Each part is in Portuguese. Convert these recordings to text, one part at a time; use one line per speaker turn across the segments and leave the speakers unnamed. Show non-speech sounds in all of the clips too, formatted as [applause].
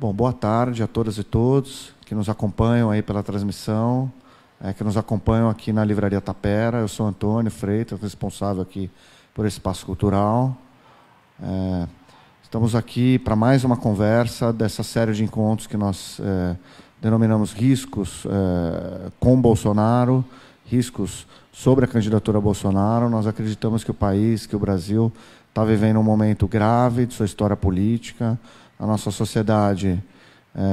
Bom, boa tarde a todas e todos que nos acompanham aí pela transmissão, é, que nos acompanham aqui na Livraria Tapera. Eu sou Antônio Freitas, responsável aqui por esse espaço cultural. É, estamos aqui para mais uma conversa dessa série de encontros que nós é, denominamos riscos com Bolsonaro, riscos sobre a candidatura a Bolsonaro. Nós acreditamos que o país, que o Brasil está vivendo um momento grave de sua história política a nossa sociedade está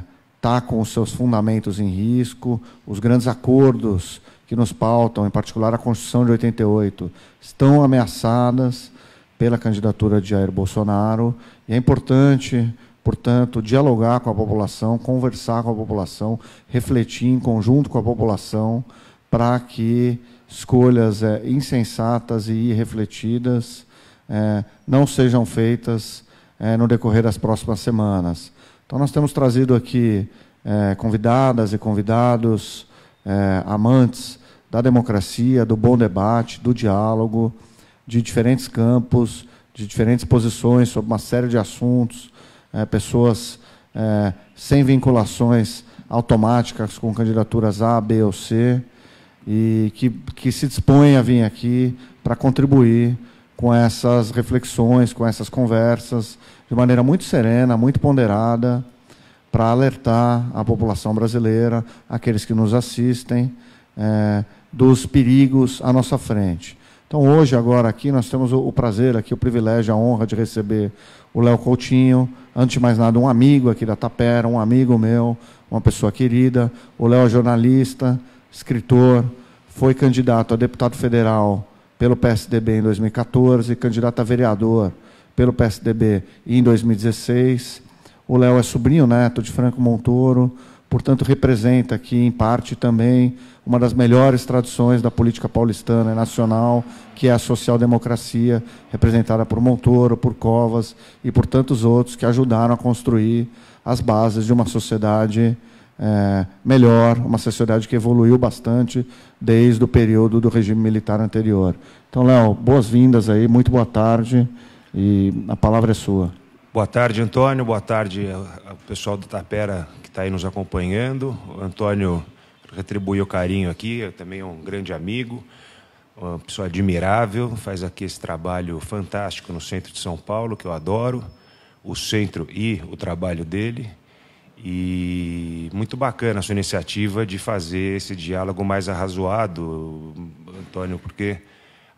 é, tá com os seus fundamentos em risco, os grandes acordos que nos pautam, em particular a Constituição de 88, estão ameaçadas pela candidatura de Jair Bolsonaro. E é importante, portanto, dialogar com a população, conversar com a população, refletir em conjunto com a população para que escolhas é, insensatas e irrefletidas é, não sejam feitas é, no decorrer das próximas semanas. Então, nós temos trazido aqui é, convidadas e convidados, é, amantes da democracia, do bom debate, do diálogo, de diferentes campos, de diferentes posições sobre uma série de assuntos, é, pessoas é, sem vinculações automáticas com candidaturas A, B ou C, e que, que se dispõem a vir aqui para contribuir com essas reflexões, com essas conversas, de maneira muito serena, muito ponderada, para alertar a população brasileira, aqueles que nos assistem, é, dos perigos à nossa frente. Então, hoje, agora aqui, nós temos o, prazer, aqui, o privilégio, a honra de receber o Léo Coutinho, antes de mais nada, um amigo aqui da Tapera, um amigo meu, uma pessoa querida. O Léo é jornalista, escritor, foi candidato a deputado federal pelo PSDB em 2014, candidato a vereador pelo PSDB em 2016. O Léo é sobrinho neto de Franco Montoro, portanto, representa aqui, em parte, também uma das melhores tradições da política paulistana e nacional, que é a social-democracia, representada por Montoro, por Covas e por tantos outros que ajudaram a construir as bases de uma sociedade é, melhor, uma sociedade que evoluiu bastante desde o período do regime militar anterior. Então, Léo, boas-vindas aí, muito boa tarde e a palavra é sua.
Boa tarde, Antônio. Boa tarde ao pessoal do Tapera que está aí nos acompanhando. O Antônio retribuiu o carinho aqui, também é um grande amigo, uma pessoa admirável, faz aqui esse trabalho fantástico no centro de São Paulo, que eu adoro, o centro e o trabalho dele. E muito bacana a sua iniciativa de fazer esse diálogo mais arrazoado, Antônio, porque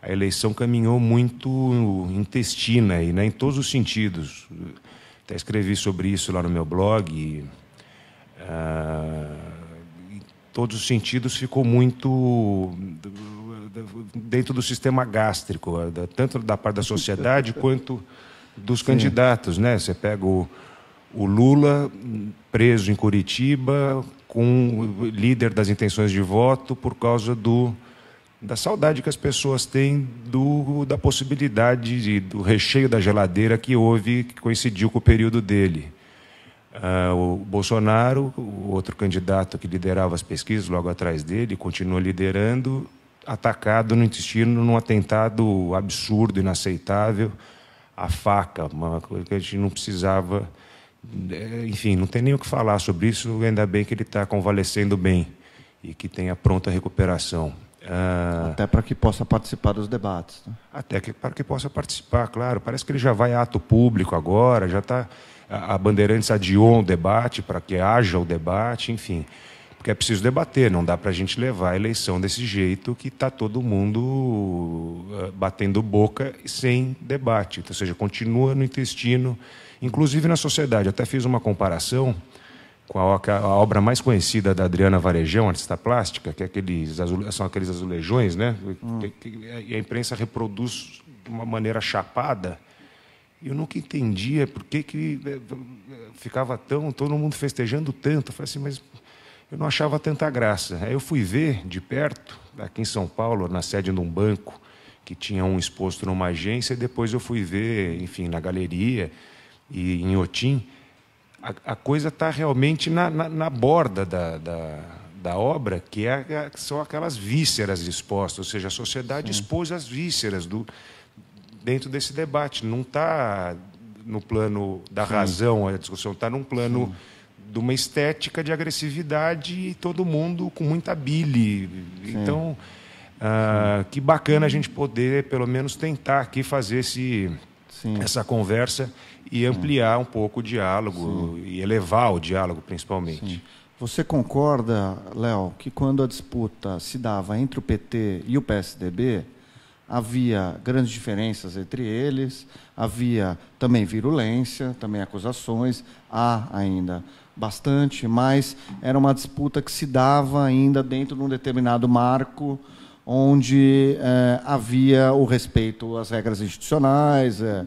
a eleição caminhou muito intestina e né, em todos os sentidos. Até escrevi sobre isso lá no meu blog. E, ah, em todos os sentidos ficou muito dentro do sistema gástrico, tanto da parte da sociedade quanto dos candidatos. Né? Você pega o o Lula preso em Curitiba com líder das intenções de voto por causa do da saudade que as pessoas têm do, da possibilidade de, do recheio da geladeira que houve, que coincidiu com o período dele. Ah, o Bolsonaro, o outro candidato que liderava as pesquisas logo atrás dele, continua liderando, atacado no intestino num atentado absurdo, inaceitável, a faca, uma coisa que a gente não precisava é, enfim, não tem nem o que falar sobre isso. Ainda bem que ele está convalescendo bem e que tenha pronta recuperação. Ah, até para que possa participar dos debates. Né? Até que, para que possa participar, claro. Parece que ele já vai a ato público agora, já está. A Bandeirantes adiou o debate para que haja o debate, enfim porque é preciso debater, não dá para a gente levar a eleição desse jeito que está todo mundo eh, batendo boca sem debate. Então, ou seja, continua no intestino, inclusive na sociedade. até fiz uma comparação com a, obra mais conhecida da Adriana Varejão, artista plástica, que é aqueles são aqueles azulejões, né? Hum. E a imprensa reproduz de uma maneira chapada. Eu nunca entendia por que, que eh, eh, ficava tão, todo mundo festejando tanto. Eu falei assim, mas eu não achava tanta graça. Aí eu fui ver de perto, aqui em São Paulo, na sede de um banco que tinha um exposto numa agência, e depois eu fui ver, enfim, na galeria e em Otim. A, a coisa está realmente na, na, na borda da, da, da, obra, que é, é, são aquelas vísceras expostas, ou seja, a sociedade Sim. expôs as vísceras do, dentro desse debate. Não está no plano da Sim. razão a discussão, está num plano. Sim de uma estética de agressividade e todo mundo com muita bile. Sim. Então, ah, que bacana a gente poder, pelo menos, tentar aqui fazer esse, Sim. essa conversa e ampliar Sim. um pouco o diálogo e elevar o diálogo, principalmente. Você
concorda, Léo, que quando a disputa se dava entre o PT e o PSDB, havia grandes diferenças entre eles, havia também virulência, também acusações, há ainda bastante, mas era uma disputa que se dava ainda dentro de um determinado marco onde eh, havia o respeito às regras institucionais, eh,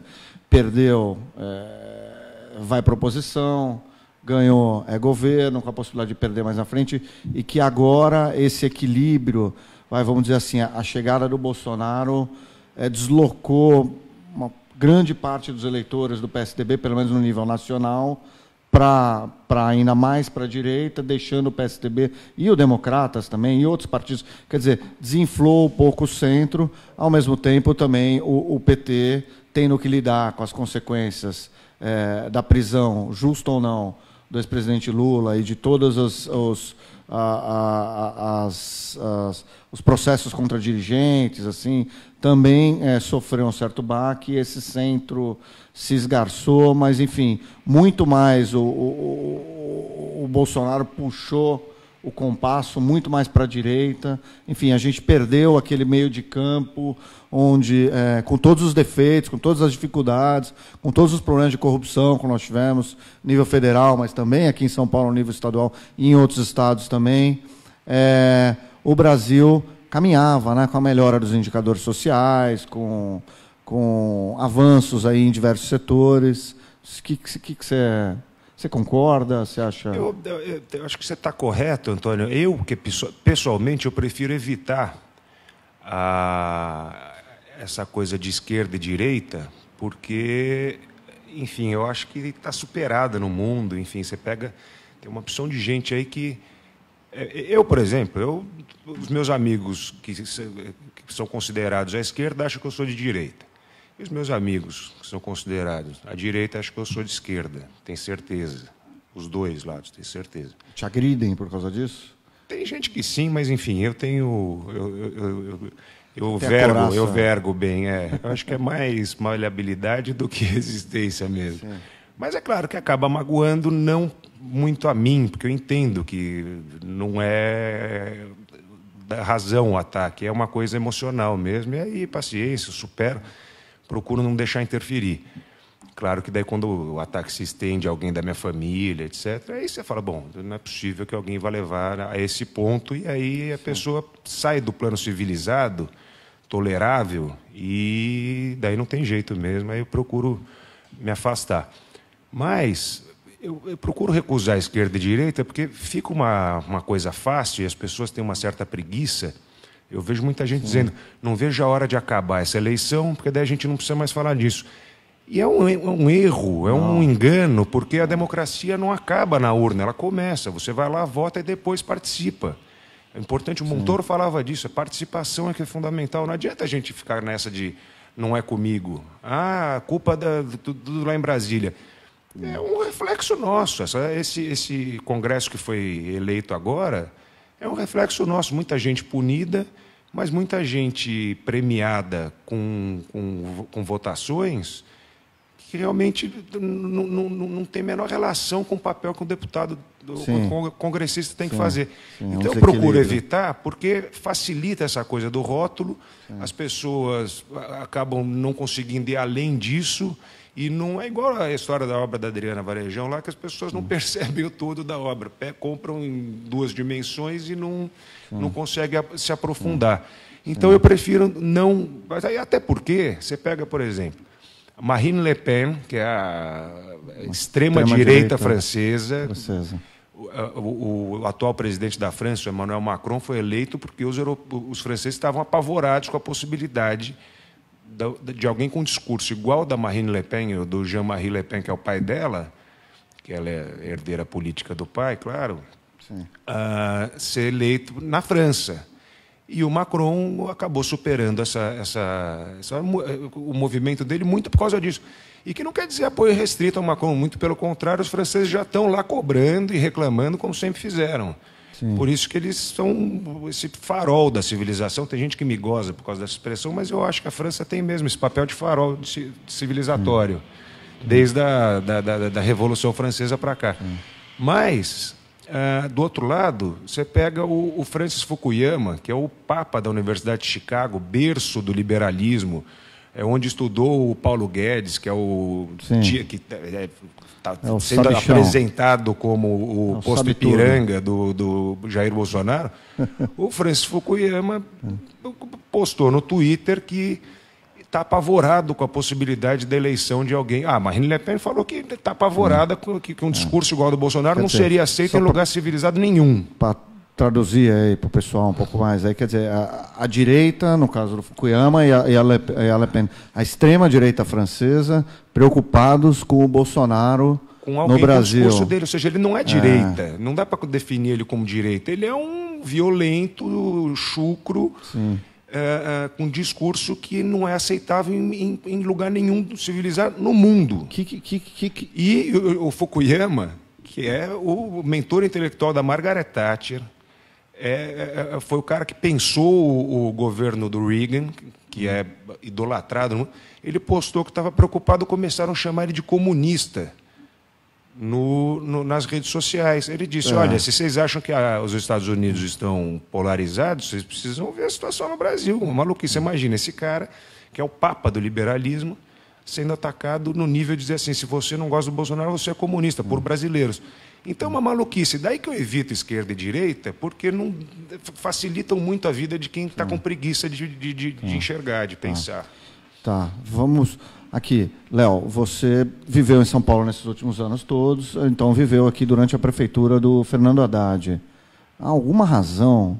perdeu, eh, vai proposição, ganhou é governo, com a possibilidade de perder mais na frente, e que agora esse equilíbrio, vai, vamos dizer assim, a, a chegada do Bolsonaro eh, deslocou uma grande parte dos eleitores do PSDB, pelo menos no nível nacional, para ainda mais para a direita, deixando o PSDB e o Democratas também, e outros partidos. Quer dizer, desinflou um pouco o centro, ao mesmo tempo também o, o PT tendo que lidar com as consequências é, da prisão, justa ou não, do ex-presidente Lula e de todos os, os a, a, as, as, os processos contra dirigentes, assim, também é, sofreu um certo baque, esse centro se esgarçou, mas, enfim, muito mais o, o, o Bolsonaro puxou o compasso muito mais para a direita, enfim, a gente perdeu aquele meio de campo, onde, é, com todos os defeitos, com todas as dificuldades, com todos os problemas de corrupção que nós tivemos, nível federal, mas também aqui em São Paulo, nível estadual e em outros estados também, é, o Brasil caminhava né, com a melhora dos indicadores sociais, com, com avanços aí em diversos setores. O que, que, que você você concorda?
Você acha? Eu, eu, eu acho que você está correto, Antônio. Eu que pessoalmente eu prefiro evitar a, essa coisa de esquerda e direita, porque, enfim, eu acho que está superada no mundo. Enfim, você pega. Tem uma opção de gente aí que. É, eu, por exemplo, eu, os meus amigos que, que são considerados à esquerda acham que eu sou de direita. E os meus amigos que são considerados à direita acham que eu sou de esquerda, tem certeza. Os dois lados, tem certeza. Te agridem por causa disso? Tem gente que sim, mas enfim, eu tenho. Eu, eu, eu, eu vergo, eu né? vergo bem, é. [laughs] Eu acho que é mais maleabilidade do que [laughs] resistência mesmo. Sim. Mas é claro que acaba magoando não muito a mim, porque eu entendo que não é da razão o ataque, é uma coisa emocional mesmo. E aí, paciência, supero, procuro não deixar interferir. Claro que daí quando o ataque se estende a alguém da minha família, etc., aí você fala, bom, não é possível que alguém vá levar a esse ponto, e aí a Sim. pessoa sai do plano civilizado, tolerável, e daí não tem jeito mesmo, aí eu procuro me afastar. Mas eu, eu procuro recusar a esquerda e a direita porque fica uma, uma coisa fácil e as pessoas têm uma certa preguiça. Eu vejo muita gente Sim. dizendo, não vejo a hora de acabar essa eleição, porque daí a gente não precisa mais falar disso. E é um, é um erro, é não. um engano, porque a democracia não acaba na urna, ela começa. Você vai lá, vota e depois participa. É importante, o Montoro Sim. falava disso, a participação é que é fundamental. Não adianta a gente ficar nessa de não é comigo. Ah, culpa da, tudo lá em Brasília. É um reflexo nosso. Essa, esse, esse Congresso que foi eleito agora é um reflexo nosso. Muita gente punida, mas muita gente premiada com, com, com votações que realmente não, tem a menor relação com o papel que um deputado, o congressista tem que fazer. Sim, é então, eu procuro né? evitar, porque facilita essa coisa do rótulo, Sim. as pessoas acabam não conseguindo ir além disso, e não é igual a história da obra da Adriana Varejão, lá que as pessoas não percebem o todo da obra, compram em duas dimensões e não, não conseguem se aprofundar. Então, eu prefiro não. Mas aí, até porque, você pega, por exemplo, Marine Le Pen, que é a extrema-direita extrema francesa. francesa. O, o, o, atual presidente da França, Emmanuel Macron, foi eleito porque os, os franceses estavam apavorados com a possibilidade de, de alguém com um discurso igual da Marine Le Pen, ou do Jean-Marie Le Pen, que é o pai dela, que ela é herdeira política do pai, claro, uh, ser eleito na França. E o Macron acabou superando essa, essa, essa, eh, o movimento dele muito por causa disso. E que não quer dizer apoio restrito ao Macron, muito pelo contrário, os franceses já estão lá cobrando e reclamando, como sempre fizeram. Sim. Por isso que eles são esse farol da civilização. Tem gente que me goza por causa dessa expressão, mas eu acho que a França tem mesmo esse papel de farol de civilizatório, Sim. desde a da, da, da Revolução Francesa para cá. Sim. Mas é, do outro lado, você pega o, o, Francis Fukuyama, que é o papa da Universidade de Chicago, berço do liberalismo, é onde estudou o Paulo Guedes, que é o Sim. dia que está é, tá é sendo sabichão. apresentado como o é posto Ipiranga do, do Jair Bolsonaro. [laughs] o Francis Fukuyama postou no Twitter que está apavorado com a possibilidade da eleição de alguém. Ah, Marine Le Pen falou que está apavorada com que, que um é. discurso igual ao do Bolsonaro quer não dizer, seria aceito em lugar pra, civilizado nenhum.
Para traduzir aí para o pessoal um pouco mais, aí, quer dizer, a, a direita, no caso do Fukuyama e a, e, a Le, e a Le Pen, a extrema-direita francesa, preocupados com o Bolsonaro com alguém no Brasil. discurso dele. Ou seja, ele não é direita.
É. Não dá para definir ele como direita. Ele é um violento chucro Sim. É, é, com um discurso que não é aceitável em, em, em lugar nenhum civilizado no mundo. Que, que, que, e o, o, Fukuyama, que é o mentor intelectual da Margaret Thatcher, é, é, foi o cara que pensou o, o, governo do Reagan, que é idolatrado. Ele postou que estava preocupado, começaram a chamar ele de comunista no, no, nas redes sociais. Ele disse: é. olha, se vocês acham que a, ah, os Estados Unidos estão polarizados, vocês precisam ver a situação no Brasil. Uma maluquice. Hum. Imagina esse cara, que é o papa do liberalismo, sendo atacado no nível de dizer assim: se você não gosta do Bolsonaro, você é comunista, por hum. brasileiros. Então, uma maluquice. Daí que eu evito esquerda e direita, porque não facilitam muito a vida de quem está hum. com preguiça de, de, de, de enxergar, de ah. pensar.
Tá, vamos aqui. Léo, você viveu em São Paulo nesses últimos anos todos, então viveu aqui durante a prefeitura do Fernando Haddad. Há alguma razão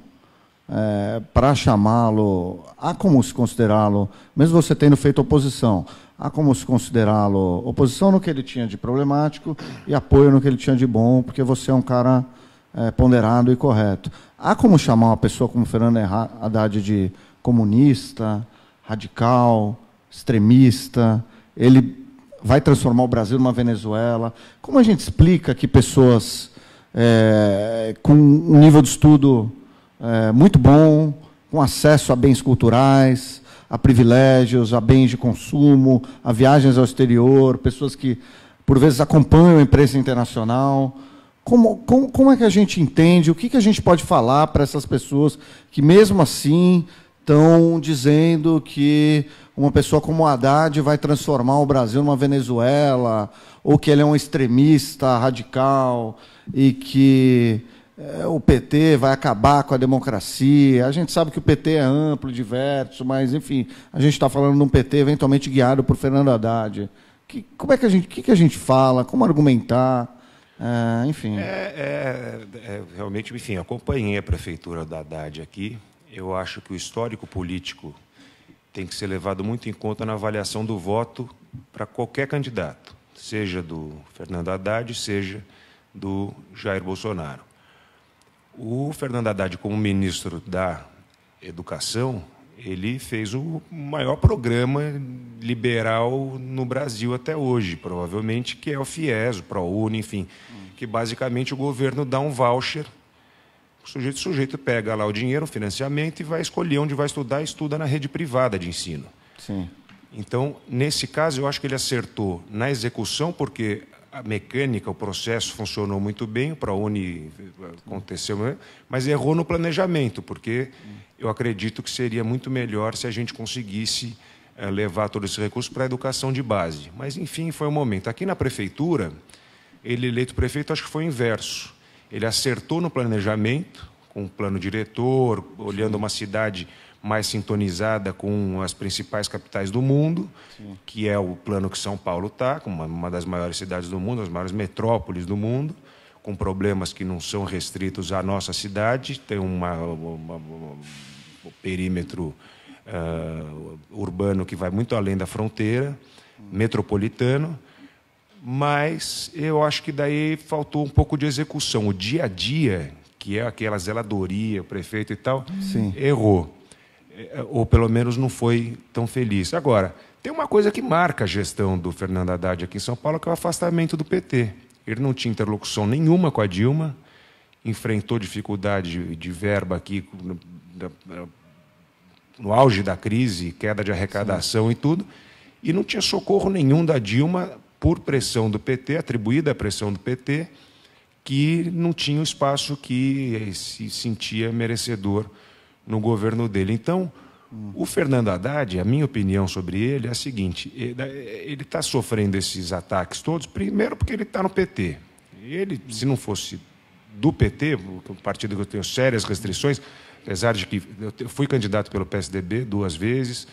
é, para chamá-lo? Há como se considerá-lo, mesmo você tendo feito oposição, há como se considerá-lo oposição no que ele tinha de problemático e apoio no que ele tinha de bom, porque você é um cara é, ponderado e correto. Há como chamar uma pessoa como Fernando Haddad de comunista, radical, extremista, ele vai transformar o Brasil numa Venezuela. Como a gente explica que pessoas é, com um nível de estudo é, muito bom, com acesso a bens culturais, a privilégios, a bens de consumo, a viagens ao exterior, pessoas que, por vezes, acompanham a imprensa internacional. Como, como, como é que a gente entende? O que, que a gente pode falar para essas pessoas que, mesmo assim, estão dizendo que uma pessoa como Haddad vai transformar o Brasil numa Venezuela, ou que ele é um extremista radical e que é, o PT vai acabar com a democracia. A gente sabe que o PT é amplo, diverso, mas, enfim, a gente está falando de um PT eventualmente guiado por Fernando Haddad. Que, como é que a gente, que, que a gente fala? Como argumentar? É, enfim. É,
é, é realmente, enfim, acompanhei a prefeitura da Haddad aqui eu acho que o histórico político tem que ser levado muito em conta na avaliação do voto para qualquer candidato, seja do Fernando Haddad, seja do Jair Bolsonaro. O Fernando Haddad, como ministro da Educação, ele fez o maior programa liberal no Brasil até hoje, provavelmente, que é o FIES, o ProUni, enfim, que basicamente o governo dá um voucher o sujeito, o sujeito pega lá o dinheiro, o financiamento, e vai escolher onde vai estudar, estuda na rede privada de ensino. Sim. Então, nesse caso, eu acho que ele acertou na execução, porque a mecânica, o processo funcionou muito bem, para onde aconteceu, mas errou no planejamento, porque eu acredito que seria muito melhor se a gente conseguisse eh, levar todos esses recursos para a educação de base. Mas, enfim, foi o um momento. Aqui na prefeitura, ele eleito prefeito, acho que foi o inverso. Ele acertou no planejamento, com o plano diretor, olhando uma cidade mais sintonizada com as principais capitais do mundo, Sim. que é o plano que São Paulo está, como uma das maiores cidades do mundo, as maiores metrópoles do mundo, com problemas que não são restritos à nossa cidade, tem uma, uma, uma, um perímetro uh, urbano que vai muito além da fronteira, hum. metropolitano mas eu acho que daí faltou um pouco de execução. O dia a dia, que é aquela zeladoria, o prefeito e tal, Sim. errou. É, ou pelo menos não foi tão feliz. Agora, tem uma coisa que marca a gestão do Fernando Haddad aqui em São Paulo, que é o afastamento do PT. Ele não tinha interlocução nenhuma com a Dilma, enfrentou dificuldade de verba aqui no auge da crise, queda de arrecadação Sim. e tudo, e não tinha socorro nenhum da Dilma por pressão do PT, atribuída à pressão do PT, que não tinha o espaço que se sentia merecedor no governo dele. Então, o Fernando Haddad, a minha opinião sobre ele é a seguinte: ele está sofrendo esses ataques todos, primeiro porque ele está no PT. Ele, se não fosse do PT, o partido que eu tenho sérias restrições, apesar de que eu fui candidato pelo PSDB duas vezes,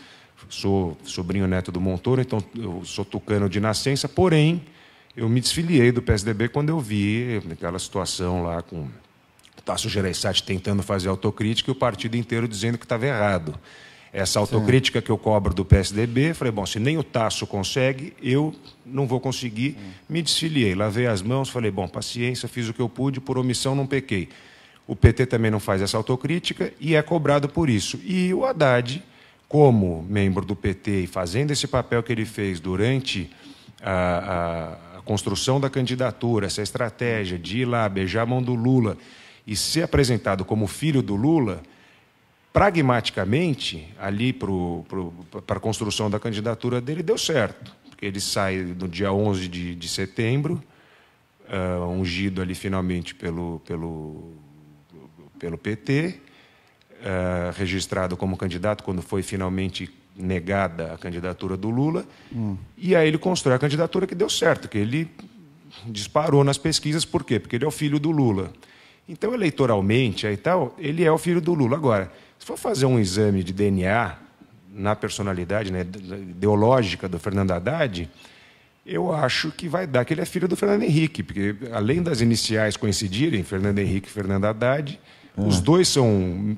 sou sobrinho neto do Montoro, então eu sou tucano de nascença, porém eu me desfiliei do PSDB quando eu vi aquela situação lá com Tasso Gereissati tentando fazer autocrítica e o partido inteiro dizendo que estava errado. Essa autocrítica Sim. que eu cobro do PSDB, falei, bom, se nem o Tasso consegue, eu não vou conseguir. Sim. Hum. Me desfiliei, lavei as mãos, falei, bom, paciência, fiz o que eu pude, por omissão não pequei. O PT também não faz essa autocrítica e é cobrado por isso. E o Haddad, como membro do PT e fazendo esse papel que ele fez durante a, a, a construção da candidatura, essa estratégia de ir lá beijar a mão do Lula e ser apresentado como filho do Lula, pragmaticamente, ali para a construção da candidatura dele, deu certo. Porque ele sai no dia 11 de, de setembro, uh, ungido ali finalmente pelo, pelo, pelo PT, eh, registrado como candidato quando foi finalmente negada a candidatura do Lula. Hum. E aí ele constrói a candidatura que deu certo, que ele disparou nas pesquisas. Por quê? Porque ele é o filho do Lula. Então, eleitoralmente, aí tal, ele é o filho do Lula. Agora, se for fazer um exame de DNA na personalidade né, ideológica do Fernando Haddad, eu acho que vai dar que ele é filho do Fernando Henrique, porque além das iniciais coincidirem, Fernando Henrique e Fernando Haddad, é. os dois são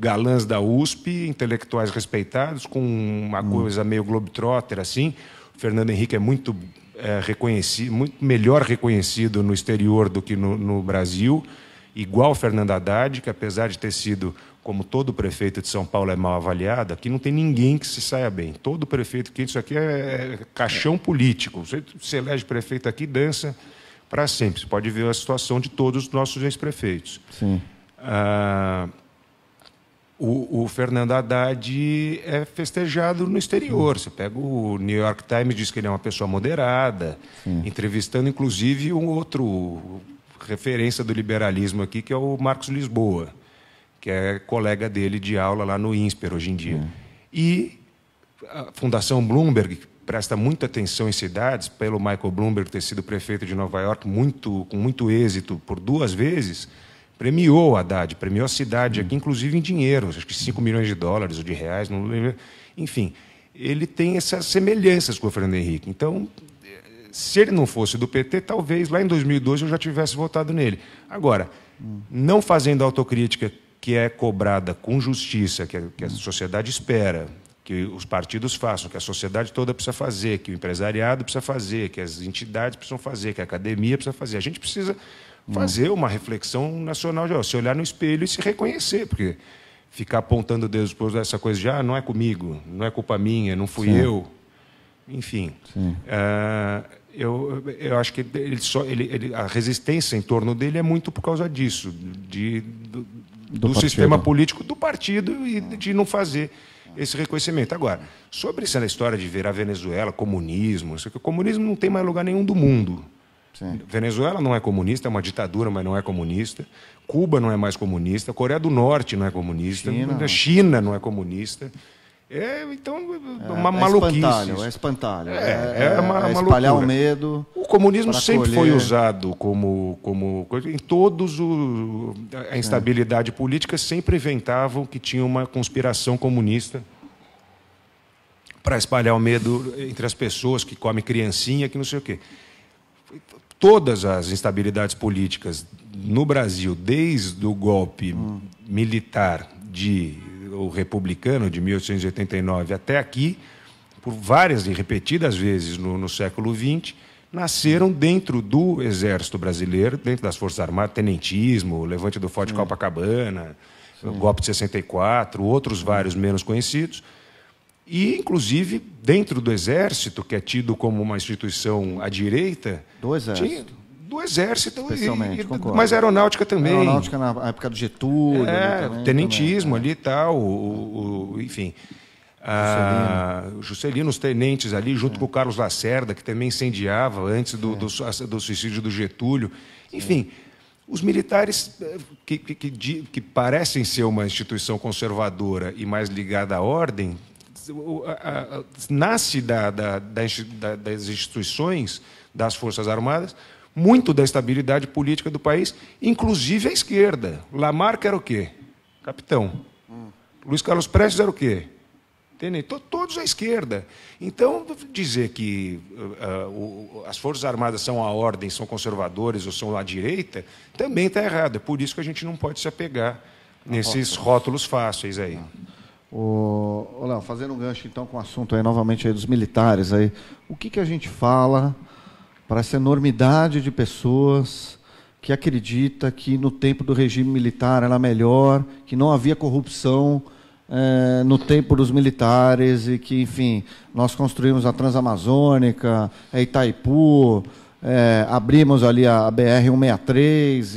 galãs da USP, intelectuais respeitados, com uma hum. coisa meio globetrotter assim. O Fernando Henrique é muito é, reconhecido, muito melhor reconhecido no exterior do que no, no Brasil. Igual Fernando Haddad, que apesar de ter sido, como todo prefeito de São Paulo é mal avaliado, aqui não tem ninguém que se saia bem. Todo prefeito que isso aqui é, é caixão político. Você se elege prefeito aqui, dança para sempre. Você pode ver a situação de todos os nossos ex-prefeitos. Sim. Ah, o, o, Fernando Haddad é festejado no exterior. Você pega o New York Times, diz que ele é uma pessoa moderada, Sim. entrevistando inclusive um outro referência do liberalismo aqui, que é o Marcos Lisboa, que é colega dele de aula lá no INSPER hoje em dia. Sim. E a Fundação Bloomberg que presta muita atenção em cidades, pelo Michael Bloomberg ter sido prefeito de Nova York muito, com muito êxito por duas vezes premiou Haddad, premiou a cidade aqui, inclusive em dinheiro, acho que 5 milhões de dólares ou de reais, não lembro. Enfim, ele tem essas semelhanças com o Fernando Henrique. Então, se ele não fosse do PT, talvez lá em 2012 eu já tivesse votado nele. Agora, não fazendo a autocrítica que é cobrada com justiça, que a, que a sociedade espera, que os partidos façam, que a sociedade toda precisa fazer, que o empresariado precisa fazer, que as entidades precisam fazer, que a academia precisa fazer. A gente precisa fazer uma reflexão nacional, de, se olhar no espelho e se reconhecer, porque ficar apontando o dedo para essa coisa já ah, não é comigo, não é culpa minha, não fui Sim. eu, enfim. Uh, eu, eu acho que ele só, ele, ele, a resistência em torno dele é muito por causa disso, de, do, do, do sistema político do partido e de não fazer esse reconhecimento. Agora, sobre essa história de ver a Venezuela, comunismo, isso o comunismo não tem mais lugar nenhum do mundo. Sim. Venezuela não é comunista, é uma ditadura, mas não é comunista. Cuba não é mais comunista. Coreia do Norte não é comunista. China, China não é comunista. É, então, uma é, é maluquice. Espantalho, é espantalho. É, é, é uma, é espalhar o medo. O comunismo sempre foi usado como, como em todos os. a instabilidade política sempre inventavam que tinha uma conspiração comunista para espalhar o medo entre as pessoas que comem criancinha, que não sei o quê todas as instabilidades políticas no Brasil, desde o golpe hum. militar de o republicano de 1889 até aqui, por várias e repetidas vezes no, no século XX, nasceram dentro do Exército Brasileiro, dentro das Forças Armadas, tenentismo, levante do Forte Sim. Hum. Copacabana, Sim. golpe de 64, outros vários menos conhecidos e, inclusive, dentro do Exército, que é tido como uma instituição à direita. Do Exército. Tinha, do Exército, Especialmente, e, concordo. mas aeronáutica também. Aeronáutica na época do Getúlio. É, também, tenentismo também, ali e é. tal, o, o, enfim. Ah, Juscelino. os tenentes ali, junto é. com o Carlos Lacerda, que também incendiava antes do, é. do, do, suicídio do Getúlio. É. Enfim, os militares eh, que, que, que, que parecem ser uma instituição conservadora e mais ligada à ordem nasce da, da, das instituições das Forças Armadas muito da estabilidade política do país, inclusive a esquerda. Lamarca era o quê? Capitão. Luiz Carlos Prestes era o quê? Tenente. Todos à esquerda. Então, dizer que uh, as Forças Armadas são a ordem, são conservadores ou são a direita, também está errado. É por isso que a gente não pode se apegar nesses rótulos fáceis aí. O, o Léo, fazendo
um gancho então com o assunto aí novamente aí dos militares aí, o que, que a gente fala para essa enormidade de pessoas que acredita que no tempo do regime militar era melhor, que não havia corrupção é, no tempo dos militares e que, enfim, nós construímos a Transamazônica, a Itaipu, é, abrimos ali a BR-163 e,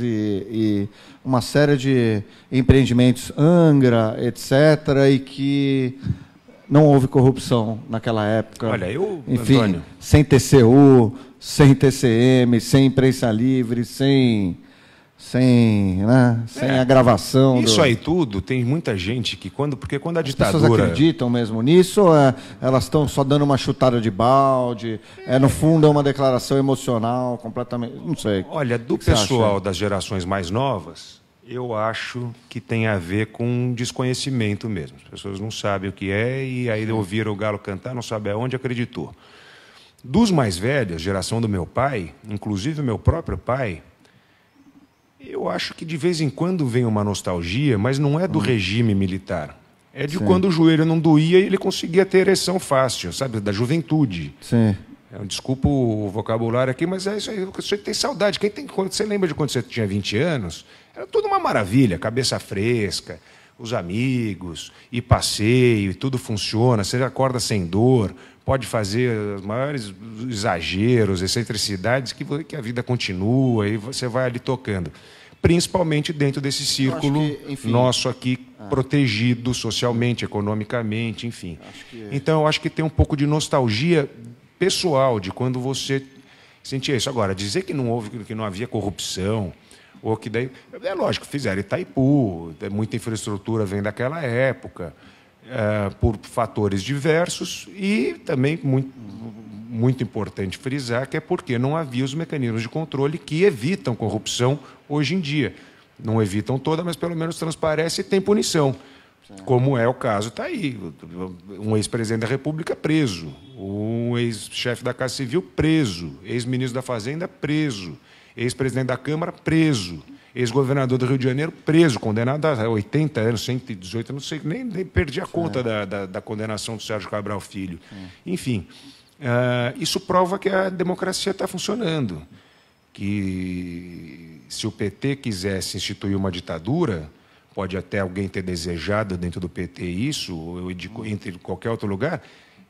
e uma série de empreendimentos Angra, etc., e que não houve corrupção naquela época. Olha, eu, Enfim, Antônio... sem TCU, sem TCM, sem imprensa livre, sem sem, né, sem é. a gravação. Isso do... aí
tudo tem muita gente que quando porque quando a As ditadura pessoas acreditam mesmo
nisso, é, elas estão só dando uma chutada de balde, é no fundo é uma declaração emocional completamente, não sei. Olha, do que pessoal
das gerações mais novas, eu acho que tem a ver com desconhecimento mesmo. As pessoas não sabem o que é e aí ouviram o galo cantar, não sabe aonde acreditou. Dos mais velhos, geração do meu pai, inclusive o meu próprio pai, eu acho que de vez em quando vem uma nostalgia, mas não é do hum. regime militar. É de Sim. quando o joelho não doía e ele conseguia ter ereção fácil, sabe? Da juventude. Sim. É, Desculpa o vocabulário aqui, mas é isso aí. Você tem saudade. Quem tem, você lembra de quando você tinha 20 anos? Era tudo uma maravilha, cabeça fresca, os amigos, e passeio, e tudo funciona, você acorda sem dor pode fazer os maiores exageros, excentricidades, que, que a vida continua e você vai ali tocando. Principalmente dentro desse círculo que, nosso aqui, ah. protegido socialmente, economicamente, enfim. Que... É. Então, eu acho que tem um pouco de nostalgia pessoal de quando você sentia isso. Agora, dizer que não houve, que não havia corrupção, ou que daí. É lógico, fizeram Itaipu, é muita infraestrutura vem daquela época. Eh, por fatores diversos e também muito, muito importante frisar que é porque não havia os mecanismos de controle que evitam corrupção hoje em dia. Não evitam toda, mas pelo menos transparece e tem punição. Como é o caso, está aí. Um ex-presidente da República preso, um ex-chefe da Casa Civil preso, ex-ministro da Fazenda preso, ex-presidente da Câmara preso ex-governador do Rio de Janeiro, preso, condenado a 80 anos, 118, não sei, nem, nem perdi a conta é. da, da, da, condenação do Sérgio Cabral Filho. É. Enfim, uh, isso prova que a democracia está funcionando. Que se o PT quisesse instituir uma ditadura, pode até alguém ter desejado dentro do PT isso, ou de, entre qualquer outro lugar,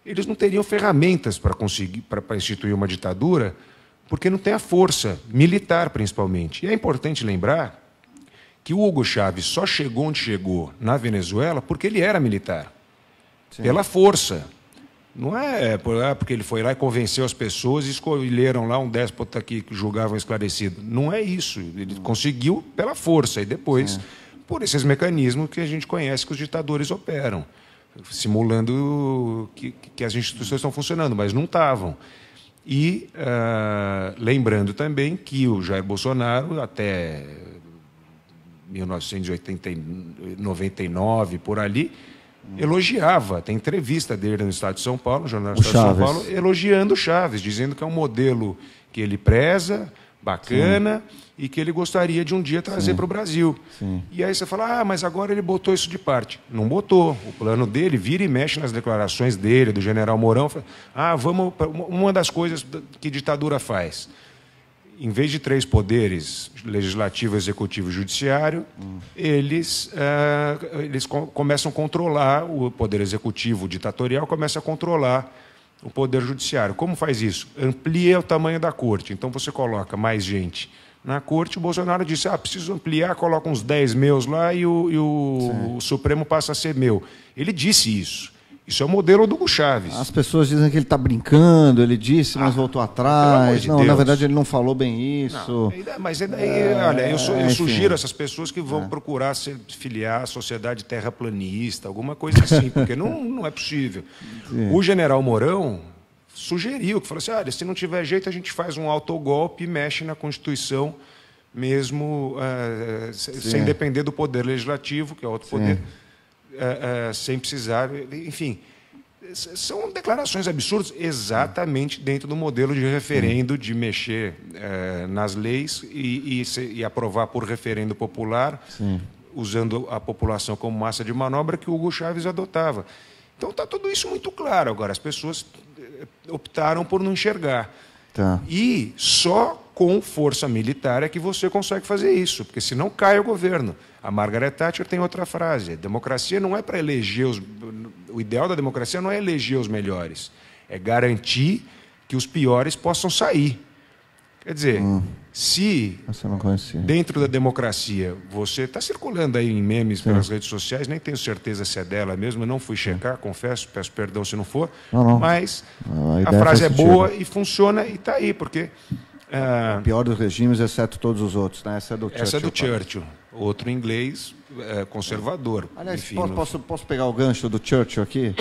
eles não teriam ferramentas para conseguir para instituir uma ditadura porque não tem a força, militar principalmente. E é importante lembrar que o Hugo Chávez só chegou onde chegou na Venezuela porque ele era militar, Sim. pela força. Não é, é ah, porque ele foi lá e convenceu as pessoas e escolheram lá um déspota que julgavam esclarecido. Não é isso. Ele conseguiu pela força e depois Sim. por esses mecanismos que a gente conhece que os ditadores operam, simulando que, que as instituições estão funcionando, mas não estavam. E uh, lembrando também que o Jair Bolsonaro, até 1999, por ali, elogiava, tem entrevista dele no Estado de São Paulo, no Jornal do Estado de São Paulo, elogiando Chaves, dizendo que é um modelo que ele preza, bacana Sim. e que ele gostaria de um dia trazer para o Brasil. Sim. E aí você fala, ah, mas agora ele botou isso de parte. Não botou. O plano dele vira e mexe nas declarações dele, do general Mourão. Fala, ah, vamos. Uma das coisas que ditadura faz. Em vez de três poderes, legislativo, executivo e judiciário, hum. eles, ah, eles começam a controlar, o poder executivo ditatorial começa a controlar o Poder Judiciário. Como faz isso? Amplia o tamanho da corte. Então você coloca mais gente na corte. O Bolsonaro disse: ah, preciso ampliar, coloca uns 10 meus lá e o, e o Supremo passa a ser meu. Ele disse isso. Isso é o modelo do Chaves. As
pessoas dizem que ele está brincando, ele disse, mas ah, voltou atrás. De não, Deus. na verdade ele não falou bem isso.
Não, mas é, é, olha, eu, eu é, sugiro essas pessoas que vão é. procurar se filiar à sociedade terraplanista, alguma coisa assim, porque não, [laughs] não é possível. Sim. O general Mourão sugeriu, que falou assim, olha, se não tiver jeito a gente faz um autogolpe e mexe na Constituição mesmo uh, sem depender do poder legislativo, que é outro Sim. poder uh, sem precisar. Enfim, são declarações absurdas, exatamente dentro do modelo de referendo, de mexer uh, nas leis e, e, se, e, aprovar por referendo popular, Sim. usando a população como massa de manobra que Hugo Chávez adotava. Então está tudo isso muito claro agora. As pessoas optaram por não enxergar. Tá. E só com força militar é que você consegue fazer isso, porque senão cai o governo. A Margaret Thatcher tem outra frase: democracia não é para eleger os. O ideal da democracia não é eleger os melhores, é garantir que os piores possam sair. Quer dizer, hum. se dentro da democracia você está circulando aí em memes Sim. pelas redes sociais, nem tenho certeza se é dela mesmo, não fui checar, Sim. confesso, peço perdão se não for, não, não. mas
a, a frase é sentido. boa e
funciona e está aí, porque
é... O pior dos regimes, exceto todos os outros. Né? Essa é do Churchill. Essa é do Churchill.
Tá? Outro inglês é, conservador. Aliás, enfim, posso, no... posso,
posso, pegar o gancho do Churchill aqui?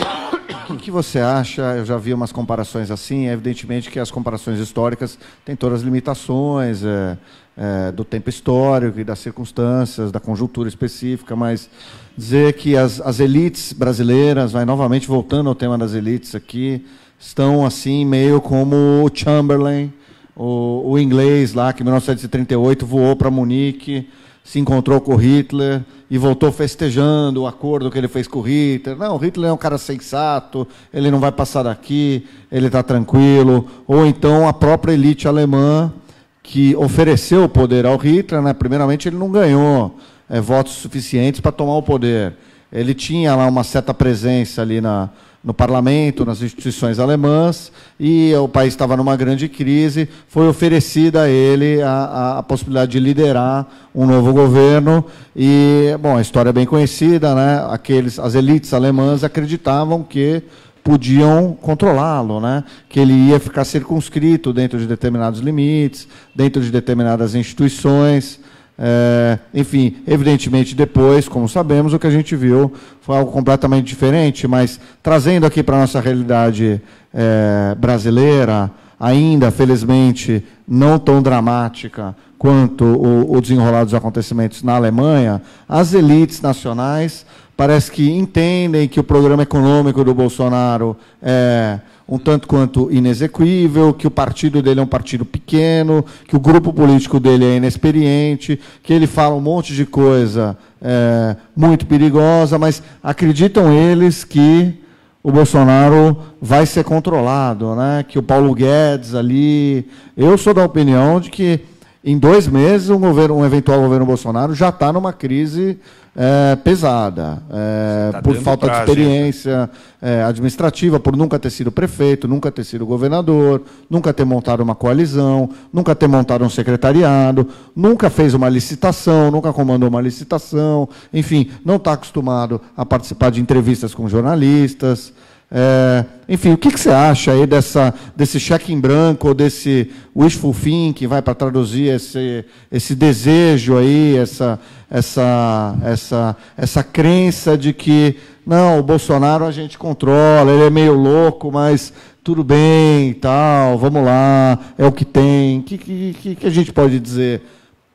O que, você acha? Eu já vi umas comparações assim. É evidentemente que as comparações históricas têm todas as limitações é, é, do tempo histórico e das circunstâncias, da conjuntura específica, mas dizer que as, as elites brasileiras, vai novamente voltando ao tema das elites aqui, estão assim meio como o Chamberlain o, o inglês lá, que em 1938 voou para Munique, se encontrou com Hitler e voltou festejando o acordo que ele fez com Hitler. Não, Hitler é um cara sensato, ele não vai passar daqui, ele está tranquilo. Ou então a própria elite alemã que ofereceu o poder ao Hitler, né? primeiramente ele não ganhou é, votos suficientes para tomar o poder. Ele tinha lá uma certa presença ali na, no parlamento, nas instituições alemãs, e o país estava numa grande crise. Foi oferecida a ele a, a, a, possibilidade de liderar um novo governo. E, bom, a história é bem conhecida, né? Aqueles, as elites alemãs acreditavam que podiam controlá-lo, né? que ele ia ficar circunscrito dentro de determinados limites, dentro de determinadas instituições. É, enfim, evidentemente, depois, como sabemos, o que a gente viu foi algo completamente diferente, mas trazendo aqui para a nossa realidade é, brasileira, ainda, felizmente, não tão dramática quanto o, o desenrolar dos acontecimentos na Alemanha, as elites nacionais parece que entendem que o programa econômico do Bolsonaro é um tanto quanto inexequível, que o partido dele é um partido pequeno, que o grupo político dele é inexperiente, que ele fala um monte de coisa é, muito perigosa, mas acreditam eles que o Bolsonaro vai ser controlado, né? que o Paulo Guedes ali. Eu sou da opinião de que em dois meses um, governo, um eventual governo Bolsonaro já está numa crise é, pesada, é, tá por falta prazo, de experiência é, administrativa, por nunca ter sido prefeito, nunca ter sido governador, nunca ter montado uma coalizão, nunca ter montado um secretariado, nunca fez uma licitação, nunca comandou uma licitação, enfim, não está acostumado a participar de entrevistas com jornalistas. É, enfim, o que, que, você acha aí dessa, desse cheque em branco, ou desse wishful thinking, vai para traduzir esse, esse desejo aí, essa, essa, essa, essa crença de que, não, o Bolsonaro a gente controla, ele é meio louco, mas tudo bem tal, vamos lá, é o que tem. O que, que, que a gente pode dizer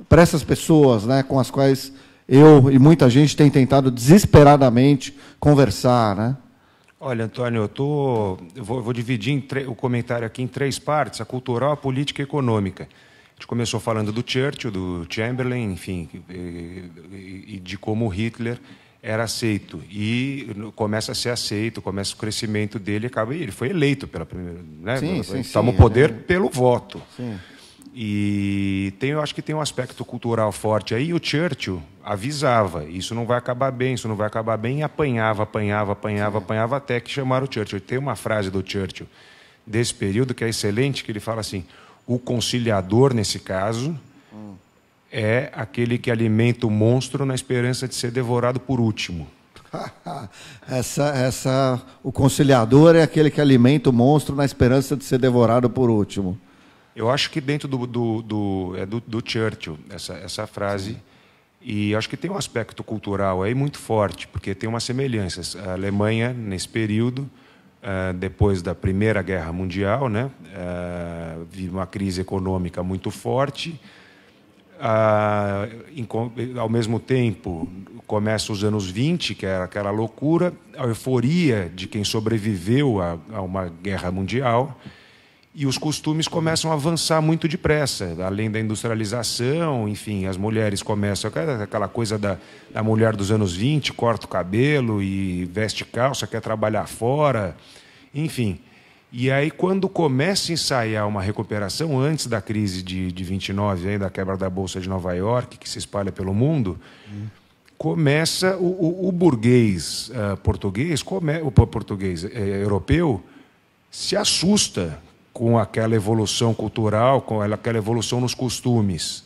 para essas pessoas né, com as quais eu e muita gente tem tentado desesperadamente conversar, né?
Olha, Antônio, eu, tô, eu vou, vou, dividir tre... o comentário aqui em três partes: a cultural, a política e a econômica. A gente começou falando do Churchill, do Chamberlain, enfim, e, e de como Hitler era aceito e começa a ser aceito, começa o crescimento dele, acaba ele foi eleito pela primeira, né? Sim, sim, Toma o poder é. pelo voto. Sim. E tem, eu acho que tem um aspecto cultural forte aí. O Churchill avisava: isso não vai acabar bem, isso não vai acabar bem, e apanhava, apanhava, apanhava, Sim. apanhava, até que chamaram o Churchill. Tem uma frase do Churchill desse período que é excelente, que ele fala assim: o conciliador, nesse caso, hum. é aquele que alimenta o monstro na esperança de ser devorado por último.
[laughs] essa, essa, o conciliador é aquele que alimenta o monstro na esperança de ser devorado por último.
Eu acho que dentro do, do, do é do, do, Churchill, essa, essa frase. Sim. E acho que tem um aspecto cultural aí muito forte, porque tem uma semelhança. A Alemanha, nesse período, eh, depois da Primeira Guerra Mundial, né, eh, vive uma crise econômica muito forte. Ao mesmo tempo, começa os anos 20, que era aquela loucura, a euforia de quem sobreviveu a uma guerra mundial e os costumes começam a avançar muito depressa, além da industrialização, enfim, as mulheres começam aquela coisa da, da mulher dos anos 20, corta o cabelo e veste calça, quer trabalhar fora, enfim. E aí, quando começa a ensaiar uma recuperação antes da crise de, de 29, aí, da quebra da Bolsa de Nova York, que se espalha pelo mundo, começa o, o, o burguês uh, português, come, o português eh, europeu, se assusta com aquela evolução cultural, com aquela evolução nos costumes.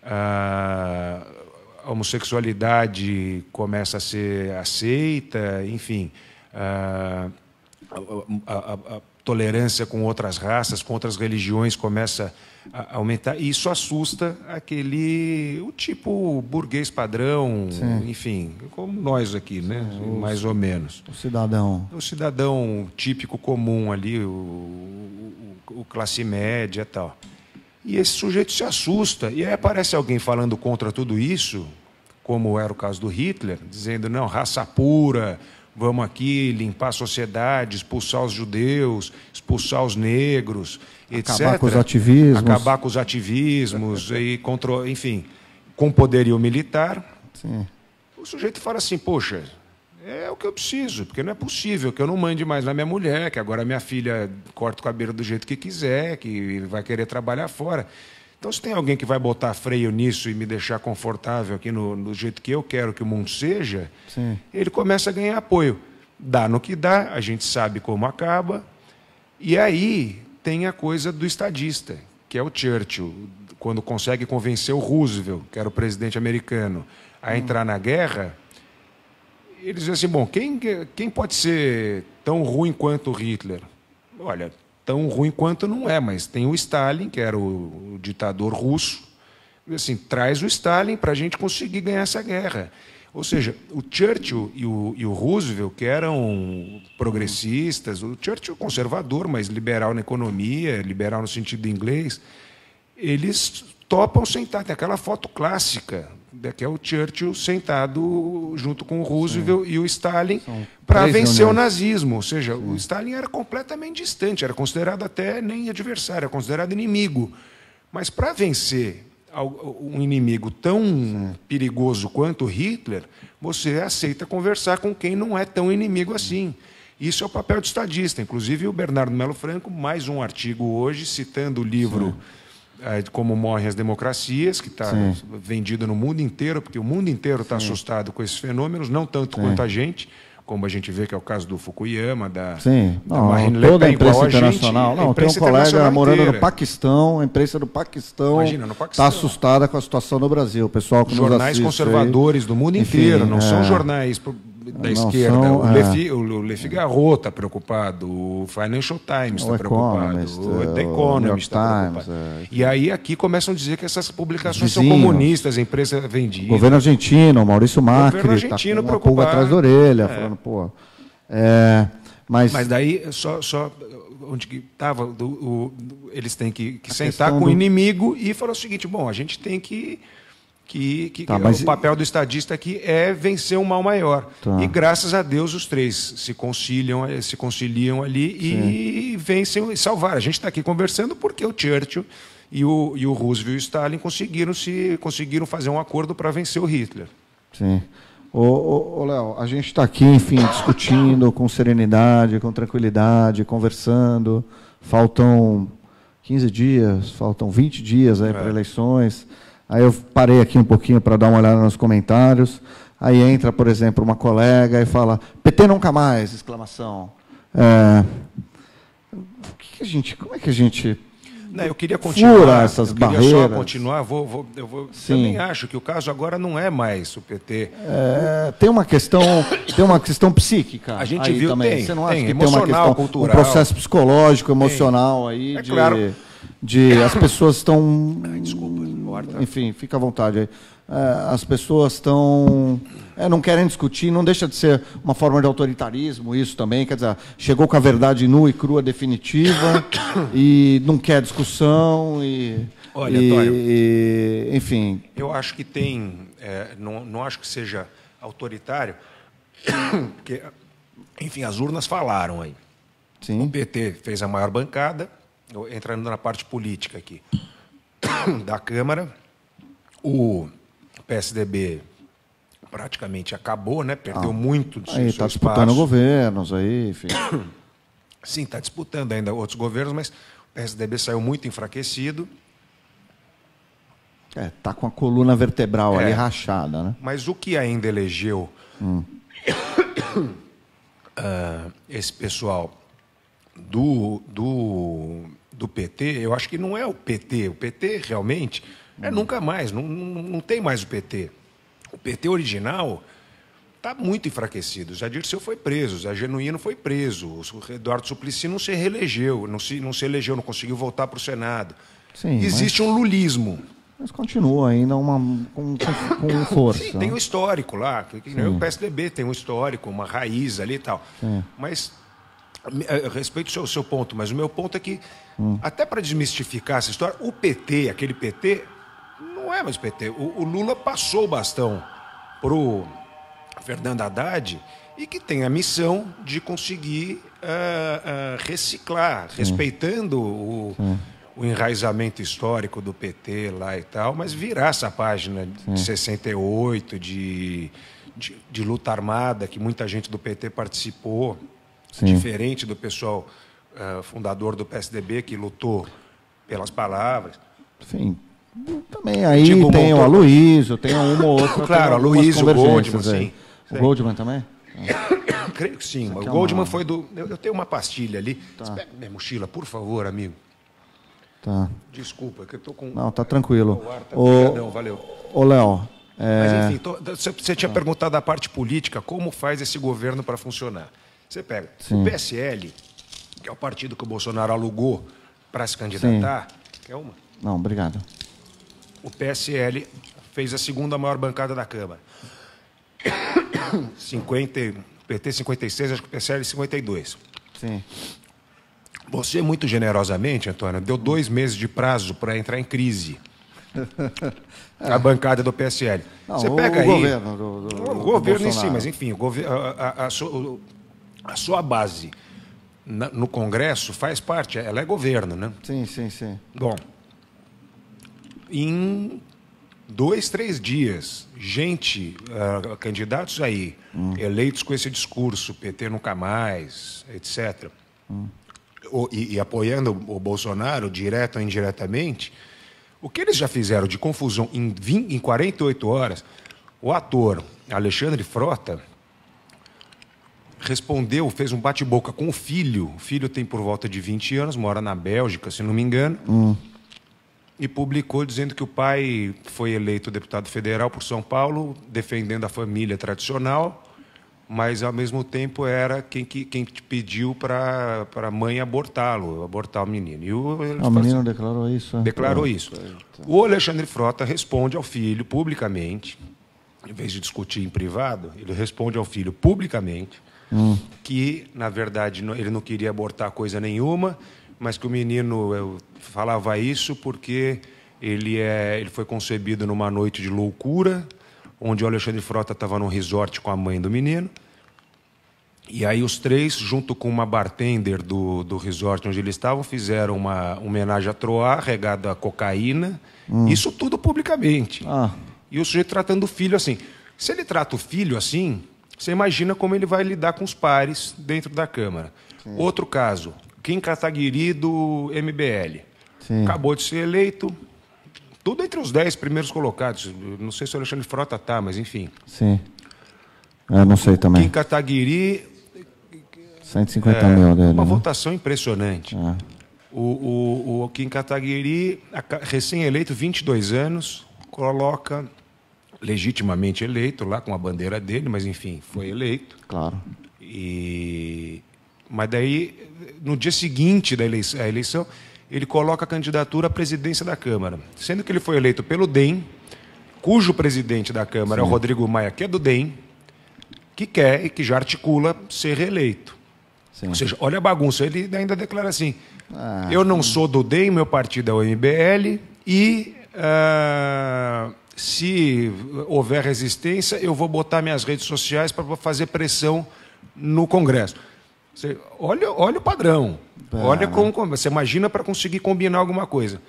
A homossexualidade começa a ser aceita, enfim. A, a, a, a tolerância com outras raças, com outras religiões começa a aumentar. E isso assusta aquele o tipo burguês padrão, Sim. enfim, como nós aqui, né? Sim, Mais ou menos. O
cidadão.
O cidadão típico comum ali, o, o, o classe média e tal. E esse sujeito se assusta. E aí aparece alguém falando contra tudo isso, como era o caso do Hitler, dizendo, não, raça pura vamos aqui limpar a sociedade, expulsar os judeus, expulsar os negros, etc. Acabar com os ativismos. Acabar com os ativismos, e contra, enfim, com poderio militar. Sim. O sujeito fala assim, poxa, é o que eu preciso, porque não é possível que eu não mande mais na minha mulher, que agora minha filha corta o cabelo do jeito que quiser, que vai querer trabalhar fora. Então, se tem alguém que vai botar freio nisso e me deixar confortável aqui no, no jeito que eu quero que o mundo seja, Sim. ele começa a ganhar apoio. Dá no que dá, a gente sabe como acaba. E aí tem a coisa do estadista, que é o Churchill, quando consegue convencer o Roosevelt, que era o presidente americano, a hum. entrar na guerra. Eles dizem assim: bom, quem, quem pode ser tão ruim quanto Hitler? Olha, tão ruim quanto não é, mas tem o Stalin, que era o, ditador russo, e assim, traz o Stalin para a gente conseguir ganhar essa guerra. Ou seja, o Churchill e o, e o, Roosevelt, que eram progressistas, o Churchill conservador, mas liberal na economia, liberal no sentido inglês, eles topam sentar. Tem aquela foto clássica é que é o Churchill sentado junto com o Roosevelt Sim. e o Stalin para vencer reuniões. o nazismo. Ou seja, Sim. o Stalin era completamente distante, era considerado até nem adversário, era considerado inimigo. Mas para vencer um inimigo tão perigoso quanto Hitler, você aceita conversar com quem não é tão inimigo assim. Isso é o papel do estadista. Inclusive, o Bernardo Melo Franco, mais um artigo hoje, citando o livro. Sim é, como morrem as democracias, que está vendida no mundo inteiro, porque o mundo inteiro está assustado com esses fenômenos, não tanto Sim. quanto a gente, como a gente vê que é o caso do Fukuyama, da, Sim. Não, da Marine Le Pen, toda a imprensa internacional. gente, não, imprensa tem um colega morando no
Paquistão, a imprensa do Paquistão está assustada com a situação no Brasil. O pessoal que jornais conservadores aí. do mundo inteiro, não é. são jornais da não, esquerda. São, o, Lefi, é. o
Le Figaro está preocupado, o Financial Times está preocupado, é, o The Economist está preocupado. É. E aí aqui começam a dizer que essas publicações Vizinhos, são comunistas, empresa é vendida. Governo
argentino, Maurício
Macri, está com uma pulga atrás da orelha, é. falando, pô... É, mas... mas daí, só, só onde que estava, eles têm que, que sentar com do... o inimigo e falar o seguinte, bom, a gente tem que que, que, tá, é mas... o papel do estadista aqui é vencer um mal maior. Tá. E graças a Deus os três se conciliam, eh, se conciliam ali e, vencem e salvar. A gente está aqui conversando porque o Churchill e o, e o Roosevelt e o Stalin conseguiram se conseguiram fazer um acordo para vencer o Hitler.
Sim. Ô, ô, ô Léo, a gente está aqui, enfim, discutindo com serenidade, com tranquilidade, conversando. Faltam 15 dias, faltam 20 dias aí é. para eleições. Aí eu parei aqui um pouquinho para dar uma olhada nos comentários. Aí entra, por exemplo, uma colega e fala: PT nunca mais! Exclamação. É, que a gente, como é que a gente não, eu queria continuar. Fura essas eu queria barreiras. só
continuar. Vou, vou, eu vou, Sim. também acho que o caso agora não é mais o PT. É,
tem uma questão, tem uma questão psíquica. A gente viu também. Tem, Você não tem, acha que tem uma questão cultural, um processo psicológico, emocional tem. aí? É de... claro de [coughs] as pessoas estão. Desculpa, Enfim, fica à vontade aí. É, as pessoas estão. É, não querem discutir, não deixa de ser uma forma de autoritarismo isso também. Quer dizer, chegou com a verdade nua e crua definitiva [coughs] e não quer discussão e. Olha, e, e, enfim.
Eu acho que tem. É, não, não acho que seja autoritário, [coughs] porque, enfim, as urnas falaram aí. Sim. O PT fez a maior bancada entrando na parte política aqui, [coughs] da Câmara, o PSDB praticamente acabou, né? Perdeu ah,
muito do aí, tá seu Está disputando governos aí, enfim.
[coughs] Sim, está disputando ainda outros governos, mas o PSDB saiu muito enfraquecido.
É, tá com a coluna vertebral é, ali rachada, né?
Mas o que ainda elegeu hum. uh, [coughs] esse pessoal do, do do PT, eu acho que não é o PT. O PT realmente é hum. nunca mais, não, não, não tem mais o PT. O PT original está muito enfraquecido. Zé Dirceu foi preso, Zé Genuíno foi preso, o Eduardo Suplicy não se reelegeu, não se, não se elegeu, não conseguiu voltar para o Senado. Sim, Existe
mas... um lulismo. Mas continua ainda uma, com, com força. Sim, tem né? um
histórico lá. O PSDB tem um histórico, uma raiz ali e tal. Sim. Mas, eh, respeito o seu, seu ponto, mas o meu ponto é que Hum. Até para desmistificar essa história, o PT, aquele PT, não é mais PT. O, o Lula passou o bastão pro Fernando Haddad e que tem a missão de conseguir uh, uh, reciclar, Sim. respeitando o, o, enraizamento histórico do PT lá e tal, mas virar essa página Sim. de 68, de, de, de luta armada, que muita gente do PT participou, Sim. diferente do pessoal eh, fundador do PSDB, que lutou pelas palavras.
Sim. Também aí Digo, tipo, tem montou... o Aloysio, tem uma ou outra. [coughs] Claro, Aloysio, Goldman, sim. O Goldman também?
[coughs] Creio que sim. O é Goldman uma... foi do. Eu, eu, tenho uma pastilha ali. Tá. minha mochila, por favor, amigo. Tá. Desculpa, que eu estou com. Não, tá tranquilo. O ar tá o... valeu. Ô, Léo. É... Mas, enfim, tô... você tinha tá. perguntado da parte política, como faz esse governo para funcionar? Você pega. Sim. O PSL que é o partido que o Bolsonaro alugou para se candidatar. Sim. Quer uma? Não, obrigado. O PSL fez a segunda maior bancada da Câmara. 50, PT 56, acho que o PSL 52. Sim. Você, muito generosamente, Antônio, deu dois meses de prazo para entrar em crise. [laughs] a bancada do PSL. Não, Você pega o aí. Governo do, do, o governo Bolsonaro. em si, mas enfim, o a, a, a, a sua base no Congresso faz parte, ela é governo, né? Sim, sim, sim. Bom, em dois, três dias, gente, uh, candidatos aí, hum. eleitos com esse discurso, PT nunca mais, etc., hum. o, e, e, apoiando o Bolsonaro, direto ou indiretamente, o que eles já fizeram de confusão em, 20, em 48 horas, o ator Alexandre Frota respondeu, fez um bate-boca com o filho. O filho tem por volta de 20 anos, mora na Bélgica, se não me engano. Hum. E publicou dizendo que o pai foi eleito deputado federal por São Paulo, defendendo a família tradicional, mas ao mesmo tempo era quem, que, quem pediu para a mãe abortá-lo, abortar o menino. E o, ah, o menino
declarou isso? É? Declarou é. isso.
O Alexandre Frota responde ao filho publicamente, em vez de discutir em privado, ele responde ao filho publicamente Hum. Que, na verdade, ele não queria abortar coisa nenhuma, mas que o menino falava isso porque ele, é, ele foi concebido numa noite de loucura, onde o Alexandre Frota estava num resort com a mãe do menino. E aí os três, junto com uma bartender do, do resort onde eles estavam, fizeram uma homenagem a Troar, regada a cocaína. Hum. Isso tudo publicamente. Ah. E o sujeito tratando o filho assim. Se ele trata o filho assim, você imagina como ele vai lidar com os pares dentro da Câmara. Sim. Outro caso, Kim Kataguiri do MBL. Sim. Acabou de ser eleito, tudo entre os 10 primeiros colocados. Não sei se o Alexandre Frota está, mas enfim.
Sim. Eu não sei também. Kim
Kataguiri.
150 é, mil dele. Uma né?
votação impressionante. É. O, o, o Kim Kataguiri, recém-eleito, 22 anos, coloca legitimamente eleito lá com a bandeira dele, mas enfim, foi eleito. Claro. E mas daí no dia seguinte da eleição, eleição ele coloca a candidatura à presidência da Câmara, sendo que ele foi eleito pelo DEM, cujo presidente da Câmara Sim. é o Rodrigo Maia, que é do DEM, que quer e que já articula ser reeleito. Sim. Ou seja, olha a bagunça, ele ainda declara assim: ah, eu não sou do DEM, meu partido é o MBL e uh, se houver resistência, eu vou botar minhas redes sociais para fazer pressão no Congresso. Você, olha, olha o padrão. É. Olha como, Você imagina para conseguir combinar alguma coisa.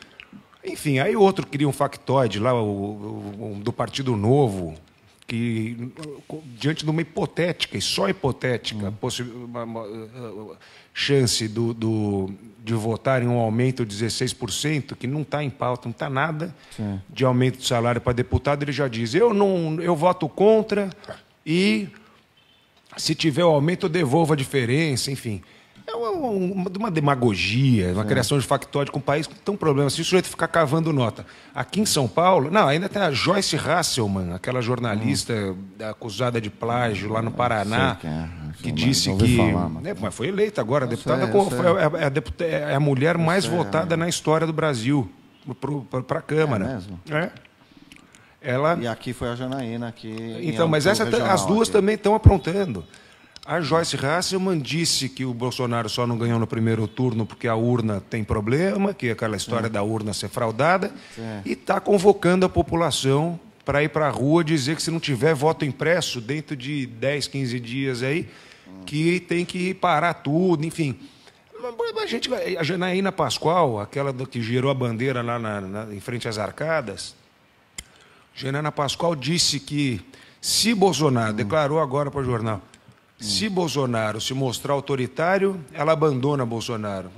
Enfim, aí outro queria um factoide lá, o, o, o do Partido Novo, que diante de uma hipotética e só hipotética hum. uma, uma, uma, uh, uh, uh, chance do, do, de votar em um aumento de 16%, que não está em pauta, não está nada Sim. de aumento de salário para deputado, ele já diz: eu não, eu voto contra e se tiver o aumento eu devolvo a diferença, enfim é uma, uma demagogia, uma Sim. criação de factóide com um país com tão problema assim, o sujeito ficar cavando nota. Aqui em São Paulo, não, ainda tem a Joyce Hasselman, aquela jornalista hum. acusada de plágio lá no hum, Paraná, é, que, é. que disse que. Falar, mas... É, mas foi eleita agora, deputada sei, com, é, é, é, a é, a, mulher eu mais sei, votada na história do Brasil para a Câmara. É mesmo? É. Ela... E aqui foi a Janaína que. Então, mas essa, as duas aqui. também estão aprontando. A Joyce Hasselman disse que o Bolsonaro só não ganhou no primeiro turno porque a urna tem problema, que é aquela história é. da urna ser fraudada, é. e está convocando a população para ir para a rua dizer que se não tiver voto impresso dentro de 10, 15 dias aí, que tem que parar tudo, enfim. A gente a Janaína Pascoal, aquela que girou a bandeira lá na, na, em frente às arcadas, Janaína Pascoal disse que se Bolsonaro hum. declarou agora para o jornal se Bolsonaro se mostrar autoritário, ela abandona Bolsonaro.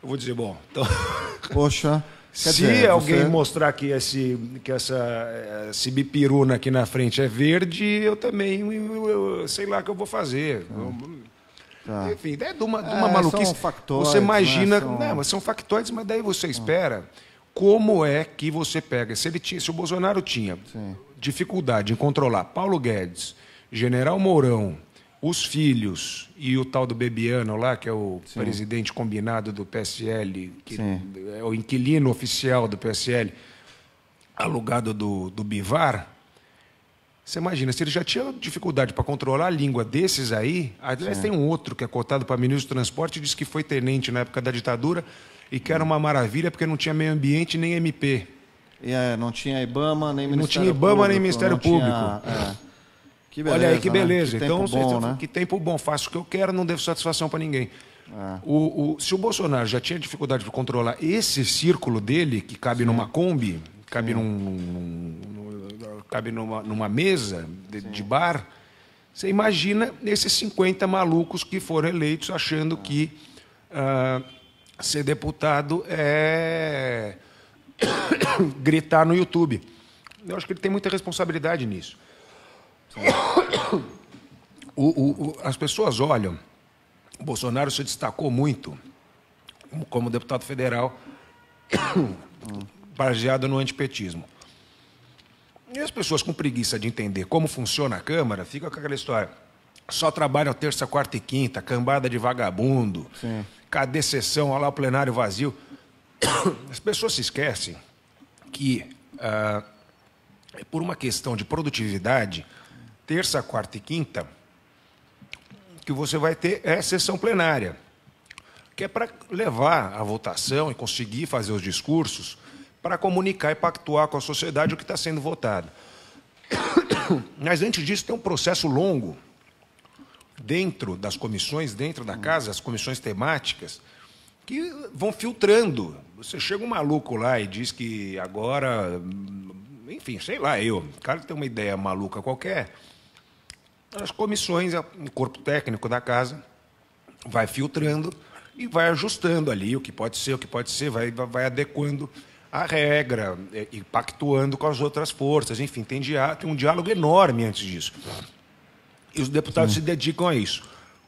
Eu vou dizer, bom, então. [laughs] Poxa.
Se dizer, alguém você...
mostrar que, esse, que essa, esse bipiruna aqui na frente é verde, eu também eu, eu, sei lá o que eu vou fazer. Eu... Ah. Tá. Enfim, é de uma, de uma é, maluquice. você né? imagina. Né? São... Não, mas são factóides, mas daí você espera. Como é que você pega? Se, ele tinha, se o Bolsonaro tinha Sim. dificuldade em controlar Paulo Guedes, General Mourão, os filhos e o tal do Bebiano lá, que é o Sim. presidente combinado do PSL, que Sim. é o inquilino oficial do PSL, alugado do, do Bivar, você imagina, se ele já tinha dificuldade para controlar a língua desses aí, aliás, Sim. tem um outro que é cotado para ministro do transporte, diz que foi tenente na época da ditadura e que era uma maravilha porque não tinha meio ambiente nem MP. É, não tinha IBAMA nem Ministério Público. Não tinha IBAMA Público, nem Ministério Público. Tinha, é. Beleza, Olha aí que beleza. Né? Que então, tempo bom, né? que tempo bom, faço o que eu quero, não devo satisfação para ninguém. É. O, o, se o Bolsonaro já tinha dificuldade para controlar esse círculo dele, que cabe Sim. numa Kombi, cabe, num, num, cabe numa, numa mesa de, de, bar, você imagina esses 50 malucos que foram eleitos achando é. que ah, ser deputado é [coughs] gritar no YouTube. Eu acho que ele tem muita responsabilidade nisso. O, o, o, as pessoas olham. O Bolsonaro se destacou muito como deputado federal, [coughs] baseado no antipetismo. E as pessoas com preguiça de entender como funciona a Câmara ficam com aquela história. Só trabalham terça, quarta e quinta, cambada de vagabundo, Sim. cadê sessão, olha lá o plenário vazio. [coughs] As pessoas se esquecem que, ah, por uma questão de produtividade, terça, quarta e quinta, que você vai ter é sessão plenária, que é para levar a votação e conseguir fazer os discursos para comunicar e pactuar com a sociedade o que está sendo votado. [coughs] Mas antes disso, tem um processo longo dentro das comissões, dentro da casa, as comissões temáticas, que vão filtrando. Você chega um maluco lá e diz que agora. Enfim, sei lá, eu. O cara tem uma ideia maluca qualquer as comissões, é o corpo técnico da casa vai filtrando e vai ajustando ali o que pode ser, o que pode ser, vai, vai adequando a regra, é, e pactuando com as outras forças, enfim, tem, diá tem um diálogo enorme antes disso. E os deputados Sim. se dedicam a isso.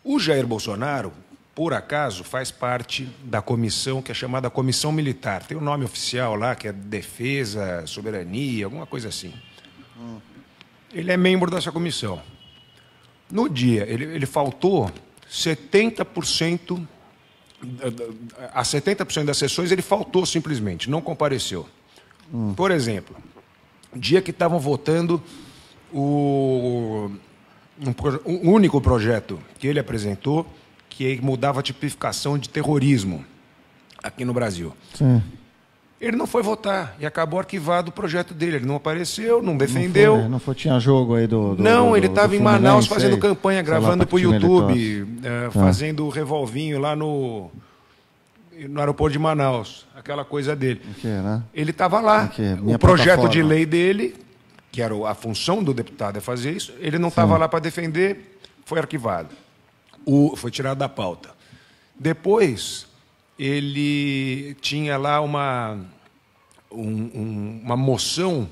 O Jair Bolsonaro, por acaso, faz parte da comissão que é chamada Comissão Militar. Tem o um nome oficial lá, que é Defesa, Soberania, alguma coisa assim. Hum. Ele é membro dessa comissão. No dia, ele, ele faltou 70% a 70% das sessões ele faltou simplesmente, não compareceu. Hum. Por exemplo, dia que estavam votando o, um, um, único projeto que ele apresentou, que mudava a tipificação de terrorismo aqui no Brasil. Sim. Ele não foi votar e acabou arquivado o projeto dele. Ele não apareceu, não defendeu. Não, foi, né?
não foi, tinha jogo aí do. do não, do, ele estava em Manaus fazendo sei, campanha, gravando para o YouTube, é, fazendo
o revolvinho lá no, no aeroporto de Manaus, aquela coisa dele. Aqui, né? Ele estava lá. Aqui, o projeto de lei dele, que era a função do deputado é fazer isso, ele não estava lá para defender, foi arquivado. O, foi tirado da pauta. Depois, ele tinha lá uma, um, um, uma moção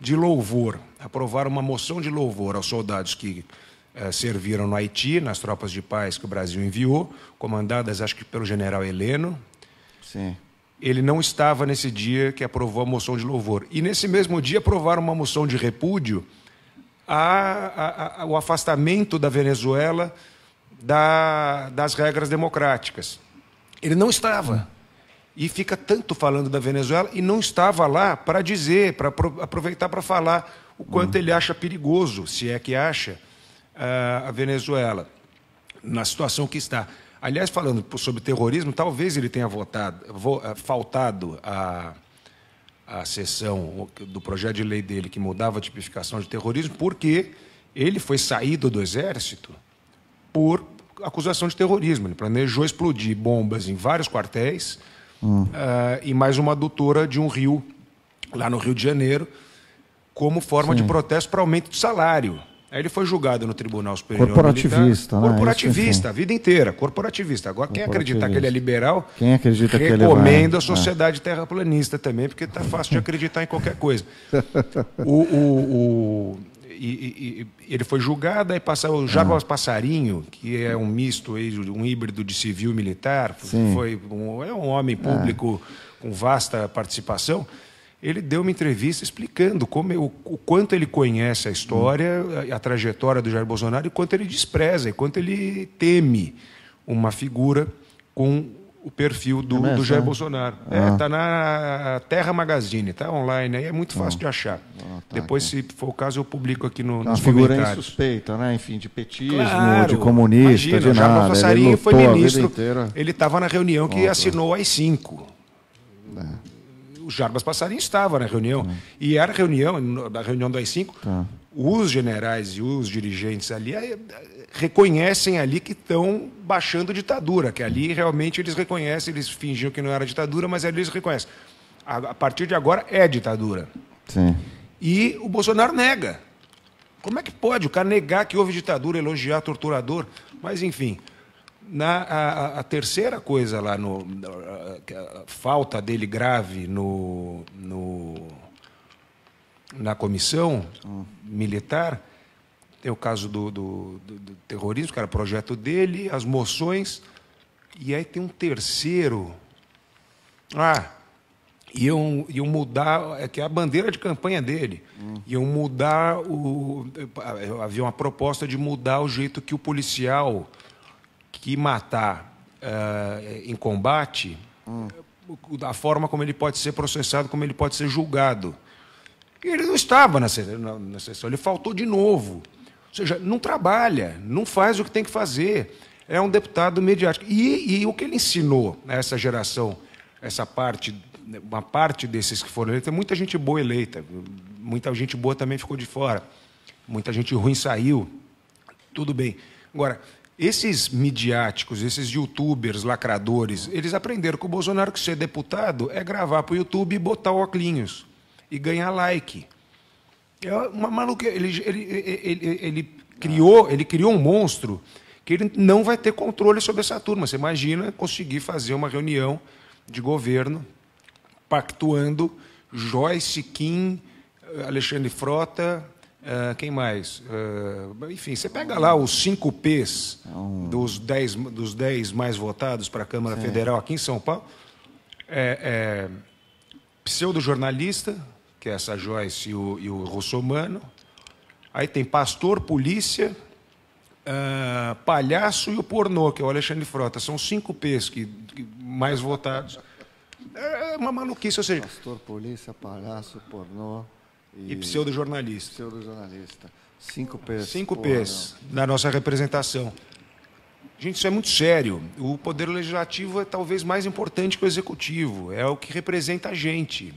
de louvor, aprovaram uma moção de louvor aos soldados que eh, serviram no Haiti, nas tropas de paz que o Brasil enviou, comandadas, acho que, pelo general Heleno. Sim. Ele não estava nesse dia que aprovou a moção de louvor. E nesse mesmo dia aprovaram uma moção de repúdio ao afastamento da Venezuela da, das regras democráticas. Ele não estava. E fica tanto falando da Venezuela e não estava lá para dizer, para aproveitar para falar o quanto uhum. ele acha perigoso, se é que acha, ah, a Venezuela na situação que está. Aliás, falando sobre terrorismo, talvez ele tenha votado, ah, faltado a, a sessão do projeto de lei dele que mudava a tipificação de terrorismo, porque ele foi saído do Exército por acusação de terrorismo. Ele planejou explodir bombas em vários quartéis hum. uh, e mais uma adutora de um rio, lá no Rio de Janeiro, como forma Sim. de protesto para aumento de salário. Aí ele foi julgado no Tribunal Superior corporativista, Militar. Né? Corporativista, a vida inteira, corporativista. Agora, quem acreditar que ele é liberal, quem acredita que ele é recomendo vai... a né? sociedade é. terraplanista também, porque está fácil de [laughs] acreditar em qualquer coisa. [laughs] o, o, o e, e, ele foi julgado, aí passou o Jarbas ah. Passarinho, que é um misto, um híbrido de civil e militar, foi um, é um homem público ah. com vasta participação. Ele deu uma entrevista explicando como o, o quanto ele conhece a história, a, a trajetória do Jair Bolsonaro e quanto ele despreza, e quanto ele teme uma figura com o perfil do, é do Jair é? Bolsonaro. Ah. É, tá na Terra Magazine, tá online aí, é muito fácil ah. de achar. Ah, tá Depois, aqui. se for o caso, eu publico aqui no, é Uma figura comentários. suspeita, né? Enfim, de petismo, claro, de comunista, imagina, de nada. Jair Passarinho foi ministro. Ele estava na reunião que Outra. assinou as cinco. É o Jarbas Passarinho estava na reunião. Tá. E era reunião, da reunião das cinco, tá. os generais e os dirigentes ali eh, reconhecem ali que estão baixando ditadura, que ali realmente eles reconhecem, eles fingiam que não era ditadura, mas ali eles reconhecem. A, a partir de agora é ditadura. Sim. E o Bolsonaro nega. Como é que pode o cara negar que houve ditadura, elogiar torturador? Mas, enfim, na, a, a, terceira coisa lá, no, a, a falta dele grave no, no, na comissão hum. militar, tem o caso do, do, do, do terrorismo, que era projeto dele, as moções, e aí tem um terceiro. Ah, iam, iam mudar, é que é a bandeira de campanha dele, hum. iam mudar o. Havia uma proposta de mudar o jeito que o policial que matar uh, em combate, hum. da forma como ele pode ser processado, como ele pode ser julgado. E ele não estava na, na, na sessão, ele faltou de novo. Ou seja, não trabalha, não faz o que tem que fazer. É um deputado mediático. E, e o que ele ensinou a essa geração, essa parte, uma parte desses que foram eleitos, é muita gente boa eleita, muita gente boa também ficou de fora, muita gente ruim saiu, tudo bem. Agora, esses midiáticos, esses youtubers lacradores, eles aprenderam com o Bolsonaro que ser deputado é gravar para o YouTube e botar óculos e ganhar like. É uma maluca. Ele, ele, ele, ele, criou, ele criou um monstro que ele não vai ter controle sobre essa turma. Você imagina conseguir fazer uma reunião de governo pactuando Joyce, Kim, Alexandre Frota, ah, quem mais? Uh, enfim, você pega lá os cinco P's é dos dez dos dez mais votados para a Câmara Federal aqui em São Paulo. É, é, pseudo-jornalista, que é essa Joyce e o, e o Russomano. Aí tem pastor, polícia, uh, palhaço e o pornô, que é o Alexandre Frota. São cinco P's que, que mais votados. É, é uma maluquice, ou seja... Pastor, polícia, palhaço, pornô... E, e pseudo-jornalista. Pseudo-jornalista. Cinco P's. Cinco P's né? na nossa representação. Gente, isso é muito sério. O poder legislativo é talvez mais importante que o executivo. É o que representa a gente.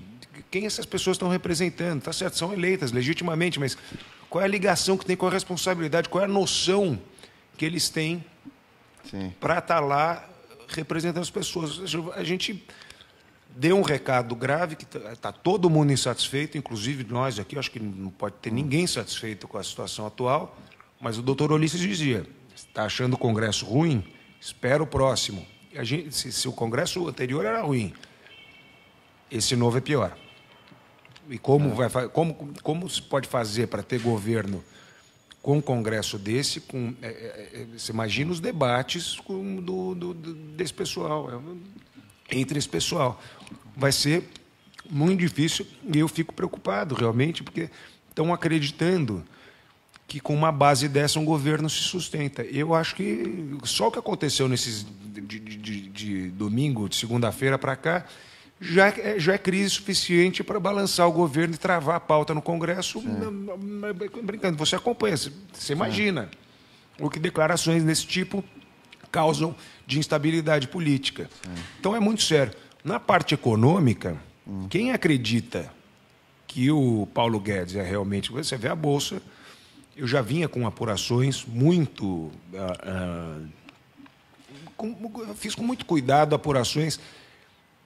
Quem essas pessoas estão representando? Tá certo, são eleitas legitimamente, mas qual é a ligação que tem com a responsabilidade? Qual é a noção que eles têm para estar tá lá representando as pessoas? A gente deu um recado grave que está todo mundo insatisfeito, inclusive nós aqui, acho que não pode ter ninguém satisfeito com a situação atual, mas o doutor Ulisses dizia, está achando o Congresso ruim? Espera o próximo. Gente, se, se o Congresso anterior era ruim, esse novo é pior. E como, é. vai, como, como se pode fazer para ter governo com um congresso desse, com, é, é, é você imagina os debates com, do, do, desse pessoal, é, entre esse pessoal vai ser muito difícil e eu fico preocupado realmente, porque estão acreditando que com uma base dessa um governo se sustenta. Eu acho que só o que aconteceu nesses de, de, de domingo, de segunda-feira para cá, já, é, já é crise suficiente para balançar o governo e travar a pauta no Congresso. Sim. Brincando, você acompanha, você Sim. imagina o que declarações desse tipo causam de instabilidade política. Sim. Então é muito sério. Na parte econômica, hum. quem acredita que o Paulo Guedes é realmente. Você vê a Bolsa, eu já vinha com apurações muito. Ah, ah, com, fiz com muito cuidado apurações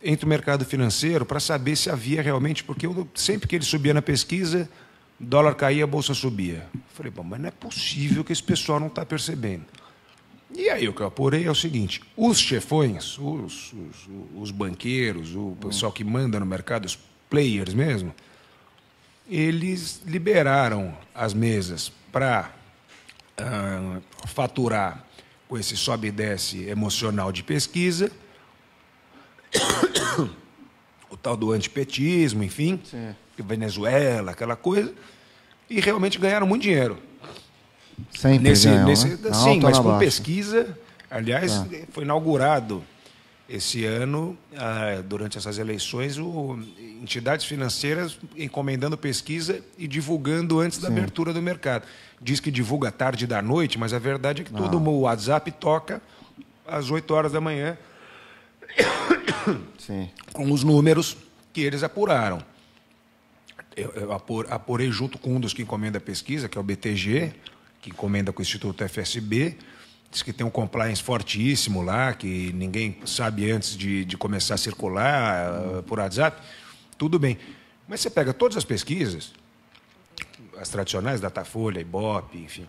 entre o mercado financeiro para saber se havia realmente, porque eu, sempre que ele subia na pesquisa, dólar caía, a bolsa subia. Eu falei, bom, mas não é possível que esse pessoal não está percebendo. E aí o que eu apurei é o seguinte: os chefões, os, os, os banqueiros, o pessoal que manda no mercado, os players mesmo, eles liberaram as mesas para ah, faturar com esse sobe e desce emocional de pesquisa, [coughs] o tal do antipetismo, enfim, Sim. Venezuela, aquela coisa, e realmente ganharam muito dinheiro.
Sempre nesse, ganhou, né? nesse, né? Sim, mas com baixa.
pesquisa. Aliás, tá. foi inaugurado esse ano, ah, durante essas eleições, o, entidades financeiras encomendando pesquisa e divulgando antes da sim. abertura do mercado. Diz que divulga tarde da noite, mas a verdade é que todo o WhatsApp toca às 8 horas da manhã [coughs] sim. com os números que eles apuraram. Eu, eu apurei junto com um dos que encomenda a pesquisa, que é o BTG, que encomenda com o Instituto FSB, diz que tem um compliance fortíssimo lá, que ninguém sabe antes de, de começar a circular ah, por WhatsApp. Tudo bem. Mas você pega todas as pesquisas, as tradicionais, Datafolha, Ibope, enfim,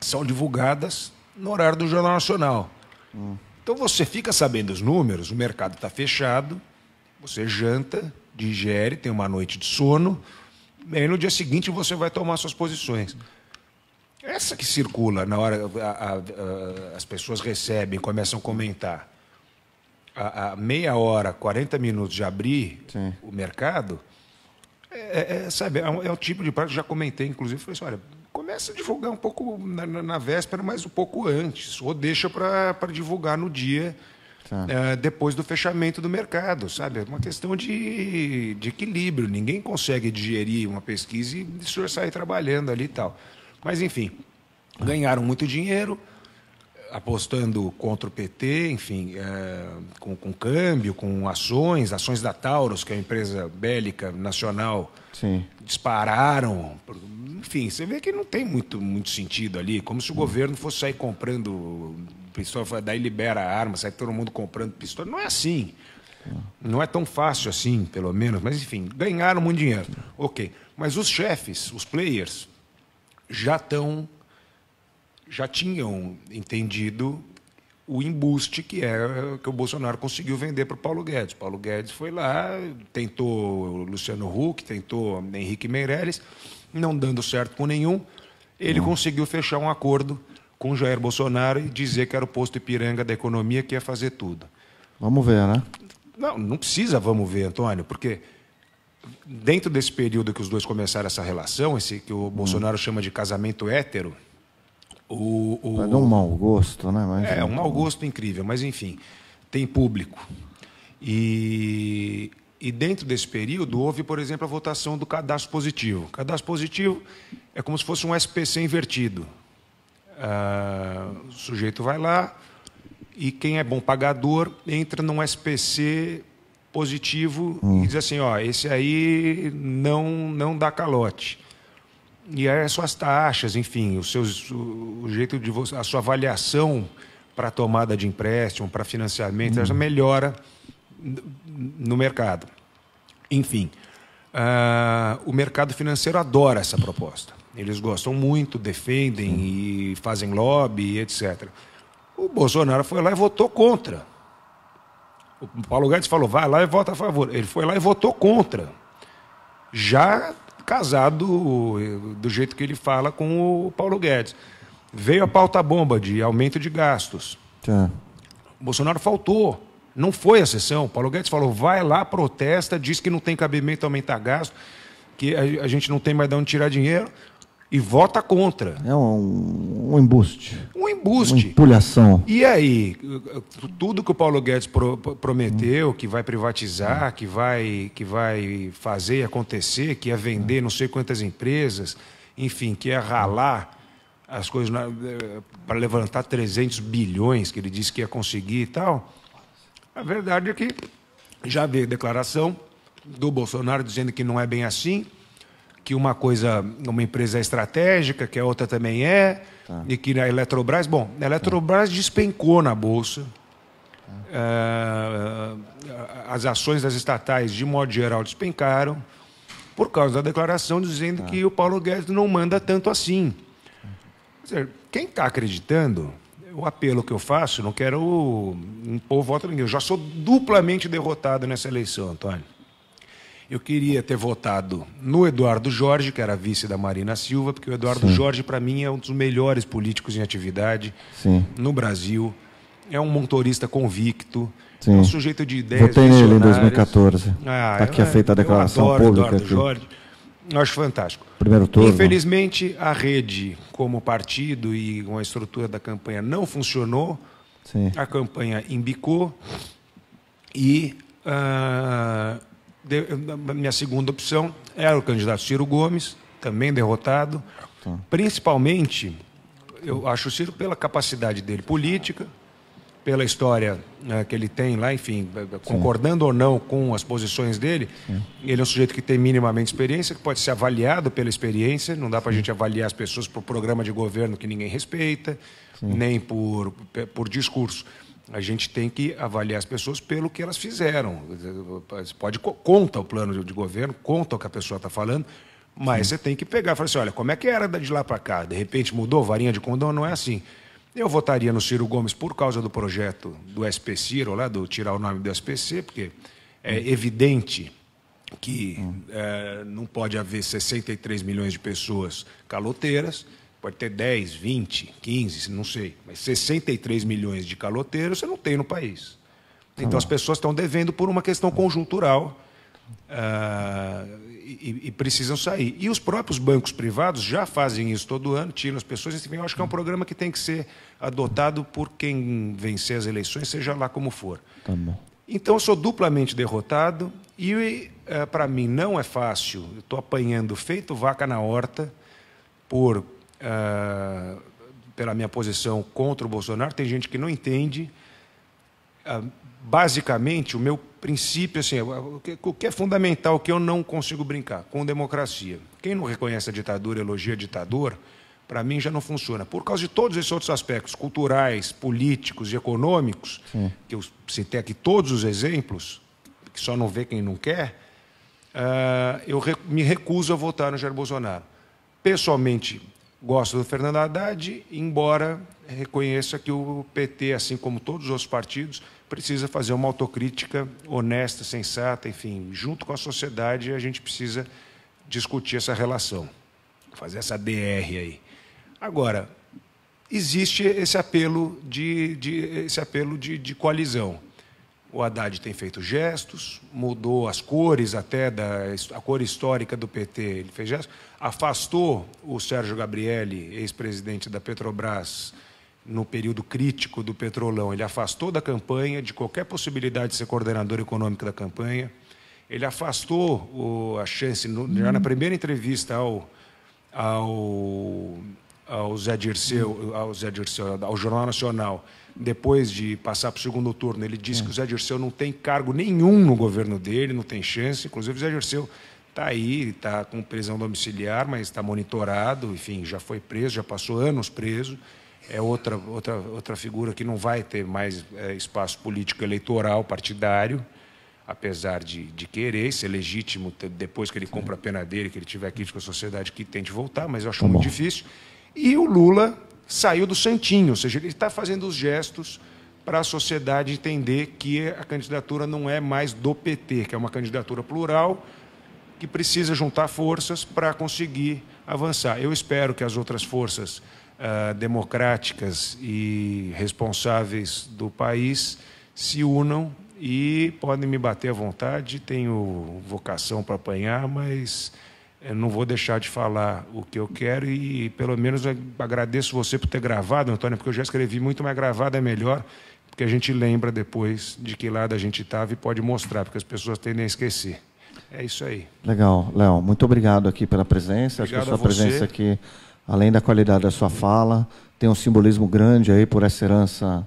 são divulgadas no horário do Jornal Nacional. Hum. Então você fica sabendo os números, o mercado está fechado, você janta, digere, tem uma noite de sono, e aí no dia seguinte você vai tomar suas posições. Essa que circula na hora a, a, a, as pessoas recebem, começam a comentar. A, meia hora, 40 minutos de abrir Sim. o mercado, é, é, é sabe, é um, é tipo de prática, já comentei, inclusive, falei assim, olha, começa a divulgar um pouco na, na, na véspera, mas um pouco antes, ou deixa para divulgar no dia tá. é, depois do fechamento do mercado, sabe? É uma questão de, de equilíbrio, ninguém consegue digerir uma pesquisa e o senhor sair trabalhando ali e tal. Mas, enfim, ganharam muito dinheiro apostando contra o PT, enfim, é, com, com, câmbio, com ações, ações da Taurus, que é uma empresa bélica nacional, Sim. dispararam. Enfim, você vê que não tem muito, muito sentido ali, como se o hum. governo fosse sair comprando pistola, daí libera a arma, sai todo mundo comprando pistola. Não é assim. Não é tão fácil assim, pelo menos, mas enfim, ganharam muito dinheiro. Ok. Mas os chefes, os players, já estão já tinham entendido o embuste que era que o Bolsonaro conseguiu vender para o Paulo Guedes. Paulo Guedes foi lá, tentou Luciano Huck, tentou Henrique Meirelles, não dando certo com nenhum. Ele hum. conseguiu fechar um acordo com Jair Bolsonaro e dizer que era o posto Ipiranga da economia que ia fazer tudo. Vamos ver, né? Não, não precisa, vamos ver, Antônio, porque dentro desse período que os dois começaram essa relação, esse que o hum. Bolsonaro hum. chama de casamento hétero,
o, o... É um mau gosto, né? Mas é, é um mau
gosto incrível, mas enfim, tem público. E, e dentro desse período houve, por exemplo, a votação do cadastro positivo. Cadastro positivo é como se fosse um SPC invertido. Ah, o sujeito vai lá e quem é bom pagador entra num SPC positivo hum. e diz assim, ó, esse aí não não dá calote. E aí as suas taxas, enfim, os seus, o, jeito de você, a sua avaliação para tomada de empréstimo, para financiamento, hum. melhora no mercado. Enfim, uh, o mercado financeiro adora essa proposta. Eles gostam muito, defendem hum. e fazem lobby, etc. O Bolsonaro foi lá e votou contra o Paulo Guedes falou, vai lá e vota a favor. Ele foi lá e votou contra. Já casado, eh, do jeito que ele fala, com o Paulo Guedes. Veio a pauta bomba de aumento de gastos. Tá. O Bolsonaro faltou. Não foi a sessão. O Paulo Guedes falou, vai lá, protesta, diz que não tem cabimento aumentar gasto, que a, gente não tem mais de onde tirar dinheiro e vota contra. É um,
um embuste. Um embuste. Uma empulhação.
E aí, tudo que o Paulo Guedes pro, prometeu, que vai privatizar, que vai, que vai fazer acontecer, que ia vender não sei quantas empresas, enfim, que ia ralar as coisas eh, para levantar 300 bilhões que ele disse que ia conseguir e tal. A verdade é que já veio declaração do Bolsonaro dizendo que não é bem assim que uma coisa, uma empresa é estratégica, que a outra também é, tá. e que a Eletrobras, bom, a Eletrobras tá. despencou na bolsa. Tá. as ações das estatais, de modo geral, despencaram por causa da declaração dizendo tá. que o Paulo Guedes não manda tanto assim. Quer dizer, quem está acreditando, o apelo que eu faço, não quero impor hum, voto a ninguém. Eu já sou duplamente derrotado nessa eleição, Antônio. Eu queria ter votado no Eduardo Jorge, que era vice da Marina Silva, porque o Eduardo Sim. Jorge, para mim, é um dos melhores políticos em atividade Sim. no Brasil. É um motorista convicto, Sim. é um sujeito de ideias. Votei nele em 2014. Ah, tá aqui é feita a declaração eu adoro pública. Eduardo aqui. Jorge. Eu acho fantástico. Primeiro turno. Infelizmente, a rede, como partido e com a estrutura da campanha, não funcionou. Sim. A campanha embicou e. Uh, minha segunda opção era o candidato Ciro Gomes, também derrotado. Principalmente, eu acho o Ciro pela capacidade dele política, pela história né, que ele tem lá, enfim, é, é, concordando Sim. ou não com as posições dele, Sim. ele é um sujeito que tem minimamente experiência, que pode ser avaliado pela experiência, não dá para a gente avaliar as pessoas por programa de governo que ninguém respeita, Sim. nem por, por discurso a gente tem que avaliar as pessoas pelo que elas fizeram. Você pode conta o plano de governo, conta o que a pessoa está falando, mas Sim. você tem que pegar e falar assim, olha, como é que era de lá para cá? De repente mudou varinha de condão? Não é assim. Eu votaria no Ciro Gomes por causa do projeto do SP Ciro, lá do tirar o nome do SPC, porque é hum. evidente que hum. é, não pode haver 63 milhões de pessoas caloteiras, pode ter 10, 20, 15, não sei, mas 63 milhões de caloteiros você não tem no país. Então as pessoas estão devendo por uma questão conjuntural uh, e, e, precisam sair. E os próprios bancos privados já fazem isso todo ano, tiram as pessoas. Eu acho que é um programa que tem que ser adotado por quem vencer as eleições, seja lá como for. Tá então eu sou duplamente derrotado e uh, eh, para mim não é fácil. Estou apanhando feito vaca na horta por uh, pela minha posição contra o Bolsonaro, tem gente que não entende. Uh, basicamente, o meu princípio, assim, é, o que, o que é fundamental, que eu não consigo brincar, com democracia. Quem não reconhece a ditadura, elogia a ditador, para mim já não funciona. Por causa de todos esses outros aspectos, culturais, políticos e econômicos, Sim. que eu citei aqui todos os exemplos, que só não vê quem não quer, uh, eu me recuso a votar no Jair Bolsonaro. Pessoalmente, Gosto do Fernando Haddad, embora reconheça que o PT, assim como todos os outros partidos, precisa fazer uma autocrítica honesta, sensata, enfim, junto com a sociedade a gente precisa discutir essa relação, fazer essa DR aí. Agora, existe esse apelo de, de esse apelo de, de coalizão. O Haddad tem feito gestos, mudou as cores até da a cor histórica do PT, ele fez gestos, afastou o Sérgio Gabriele, ex-presidente da Petrobras, no período crítico do Petrolão. Ele afastou da campanha de qualquer possibilidade de ser coordenador econômico da campanha. Ele afastou o, a chance, no, já na primeira entrevista ao, ao, ao Zé Dirceu, ao Zé Dirceu, ao Jornal Nacional, depois de passar para o segundo turno, ele disse é. que o Zé Dirceu não tem cargo nenhum no governo dele, não tem chance. Inclusive, o Zé Dirceu está aí, está com prisão domiciliar, mas está monitorado, enfim, já foi preso, já passou anos preso. É outra, outra, outra figura que não vai ter mais é, espaço político eleitoral, partidário, apesar de, de querer ser legítimo depois que ele compra a pena dele, que ele tiver crítica à sociedade, que tente voltar, mas eu acho tá muito difícil. E o Lula saiu do santinho, ou seja, ele está fazendo os gestos para a sociedade entender que a candidatura não é mais do PT, que é uma candidatura plural que precisa juntar forças para conseguir avançar. Eu espero que as outras forças uh, democráticas e responsáveis do país se unam e podem me bater à vontade. Tenho vocação para apanhar, mas eu não vou deixar de falar o que eu quero e, pelo menos, agradeço você por ter gravado, Antônio, porque eu já escrevi muito, mas gravado é melhor, porque a gente lembra depois de que lado a gente estava e pode mostrar, porque as pessoas tendem a esquecer. É isso aí.
Legal, Léo. Muito obrigado aqui pela presença. Obrigado Acho que a sua a presença aqui, além da qualidade da sua fala, tem um simbolismo grande aí por essa herança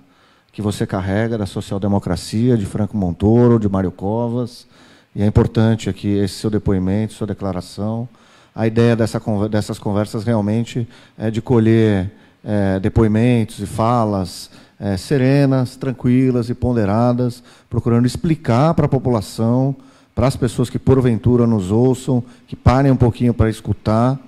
que você carrega da social-democracia, de Franco Montoro, de Mário Covas. E é importante aqui esse seu depoimento, sua declaração. A ideia dessa, dessas conversas realmente é de colher é, depoimentos e falas é, serenas, tranquilas e ponderadas, procurando explicar para a população, para as pessoas que porventura nos ouçam, que parem um pouquinho para escutar,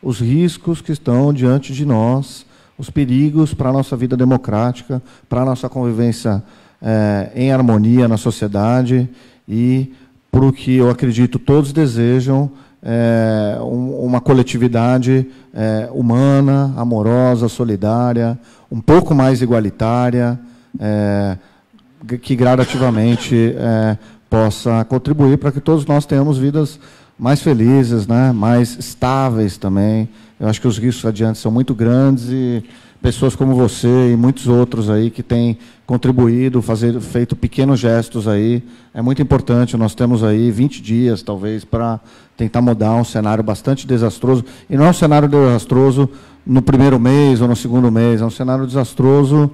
os riscos que estão diante de nós, os perigos para a nossa vida democrática, para a nossa convivência é, em harmonia na sociedade e para o que eu acredito todos desejam, é, um, uma coletividade é, humana, amorosa, solidária, um pouco mais igualitária, é, que gradativamente é, possa contribuir para que todos nós tenhamos vidas mais felizes, né, mais estáveis também. Eu acho que os riscos adiante são muito grandes e pessoas como você e muitos outros aí que têm contribuído, fazer, feito pequenos gestos aí. É muito importante. Nós temos aí 20 dias, talvez, para tentar mudar um cenário bastante desastroso. E não é um cenário desastroso no primeiro mês ou no segundo mês, é um cenário desastroso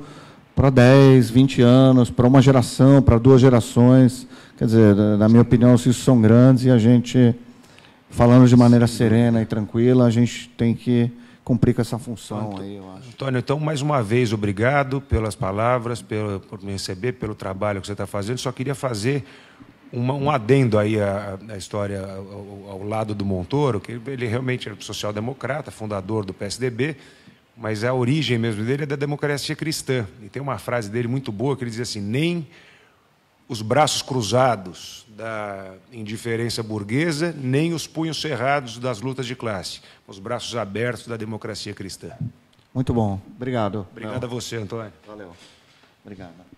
para 10, 20 anos, para uma geração, para duas gerações. Quer dizer, na minha opinião, os riscos são grandes e a gente, falando de maneira serena e tranquila, a gente tem que cumprir com essa função Antônio, aí, eu acho.
Antônio, então, mais uma vez, obrigado pelas palavras, pelo, por me receber, pelo trabalho que você está fazendo. Só queria fazer uma, um adendo aí à, à história ao, ao, lado do Montoro, que ele realmente era social-democrata, fundador do PSDB, mas a origem mesmo dele é da democracia cristã. E tem uma frase dele muito boa que ele diz assim: nem os braços cruzados da indiferença burguesa, nem os punhos cerrados das lutas de classe, os braços abertos da democracia cristã. Muito bom, obrigado. Obrigado a você, Antônio. Valeu. Obrigado.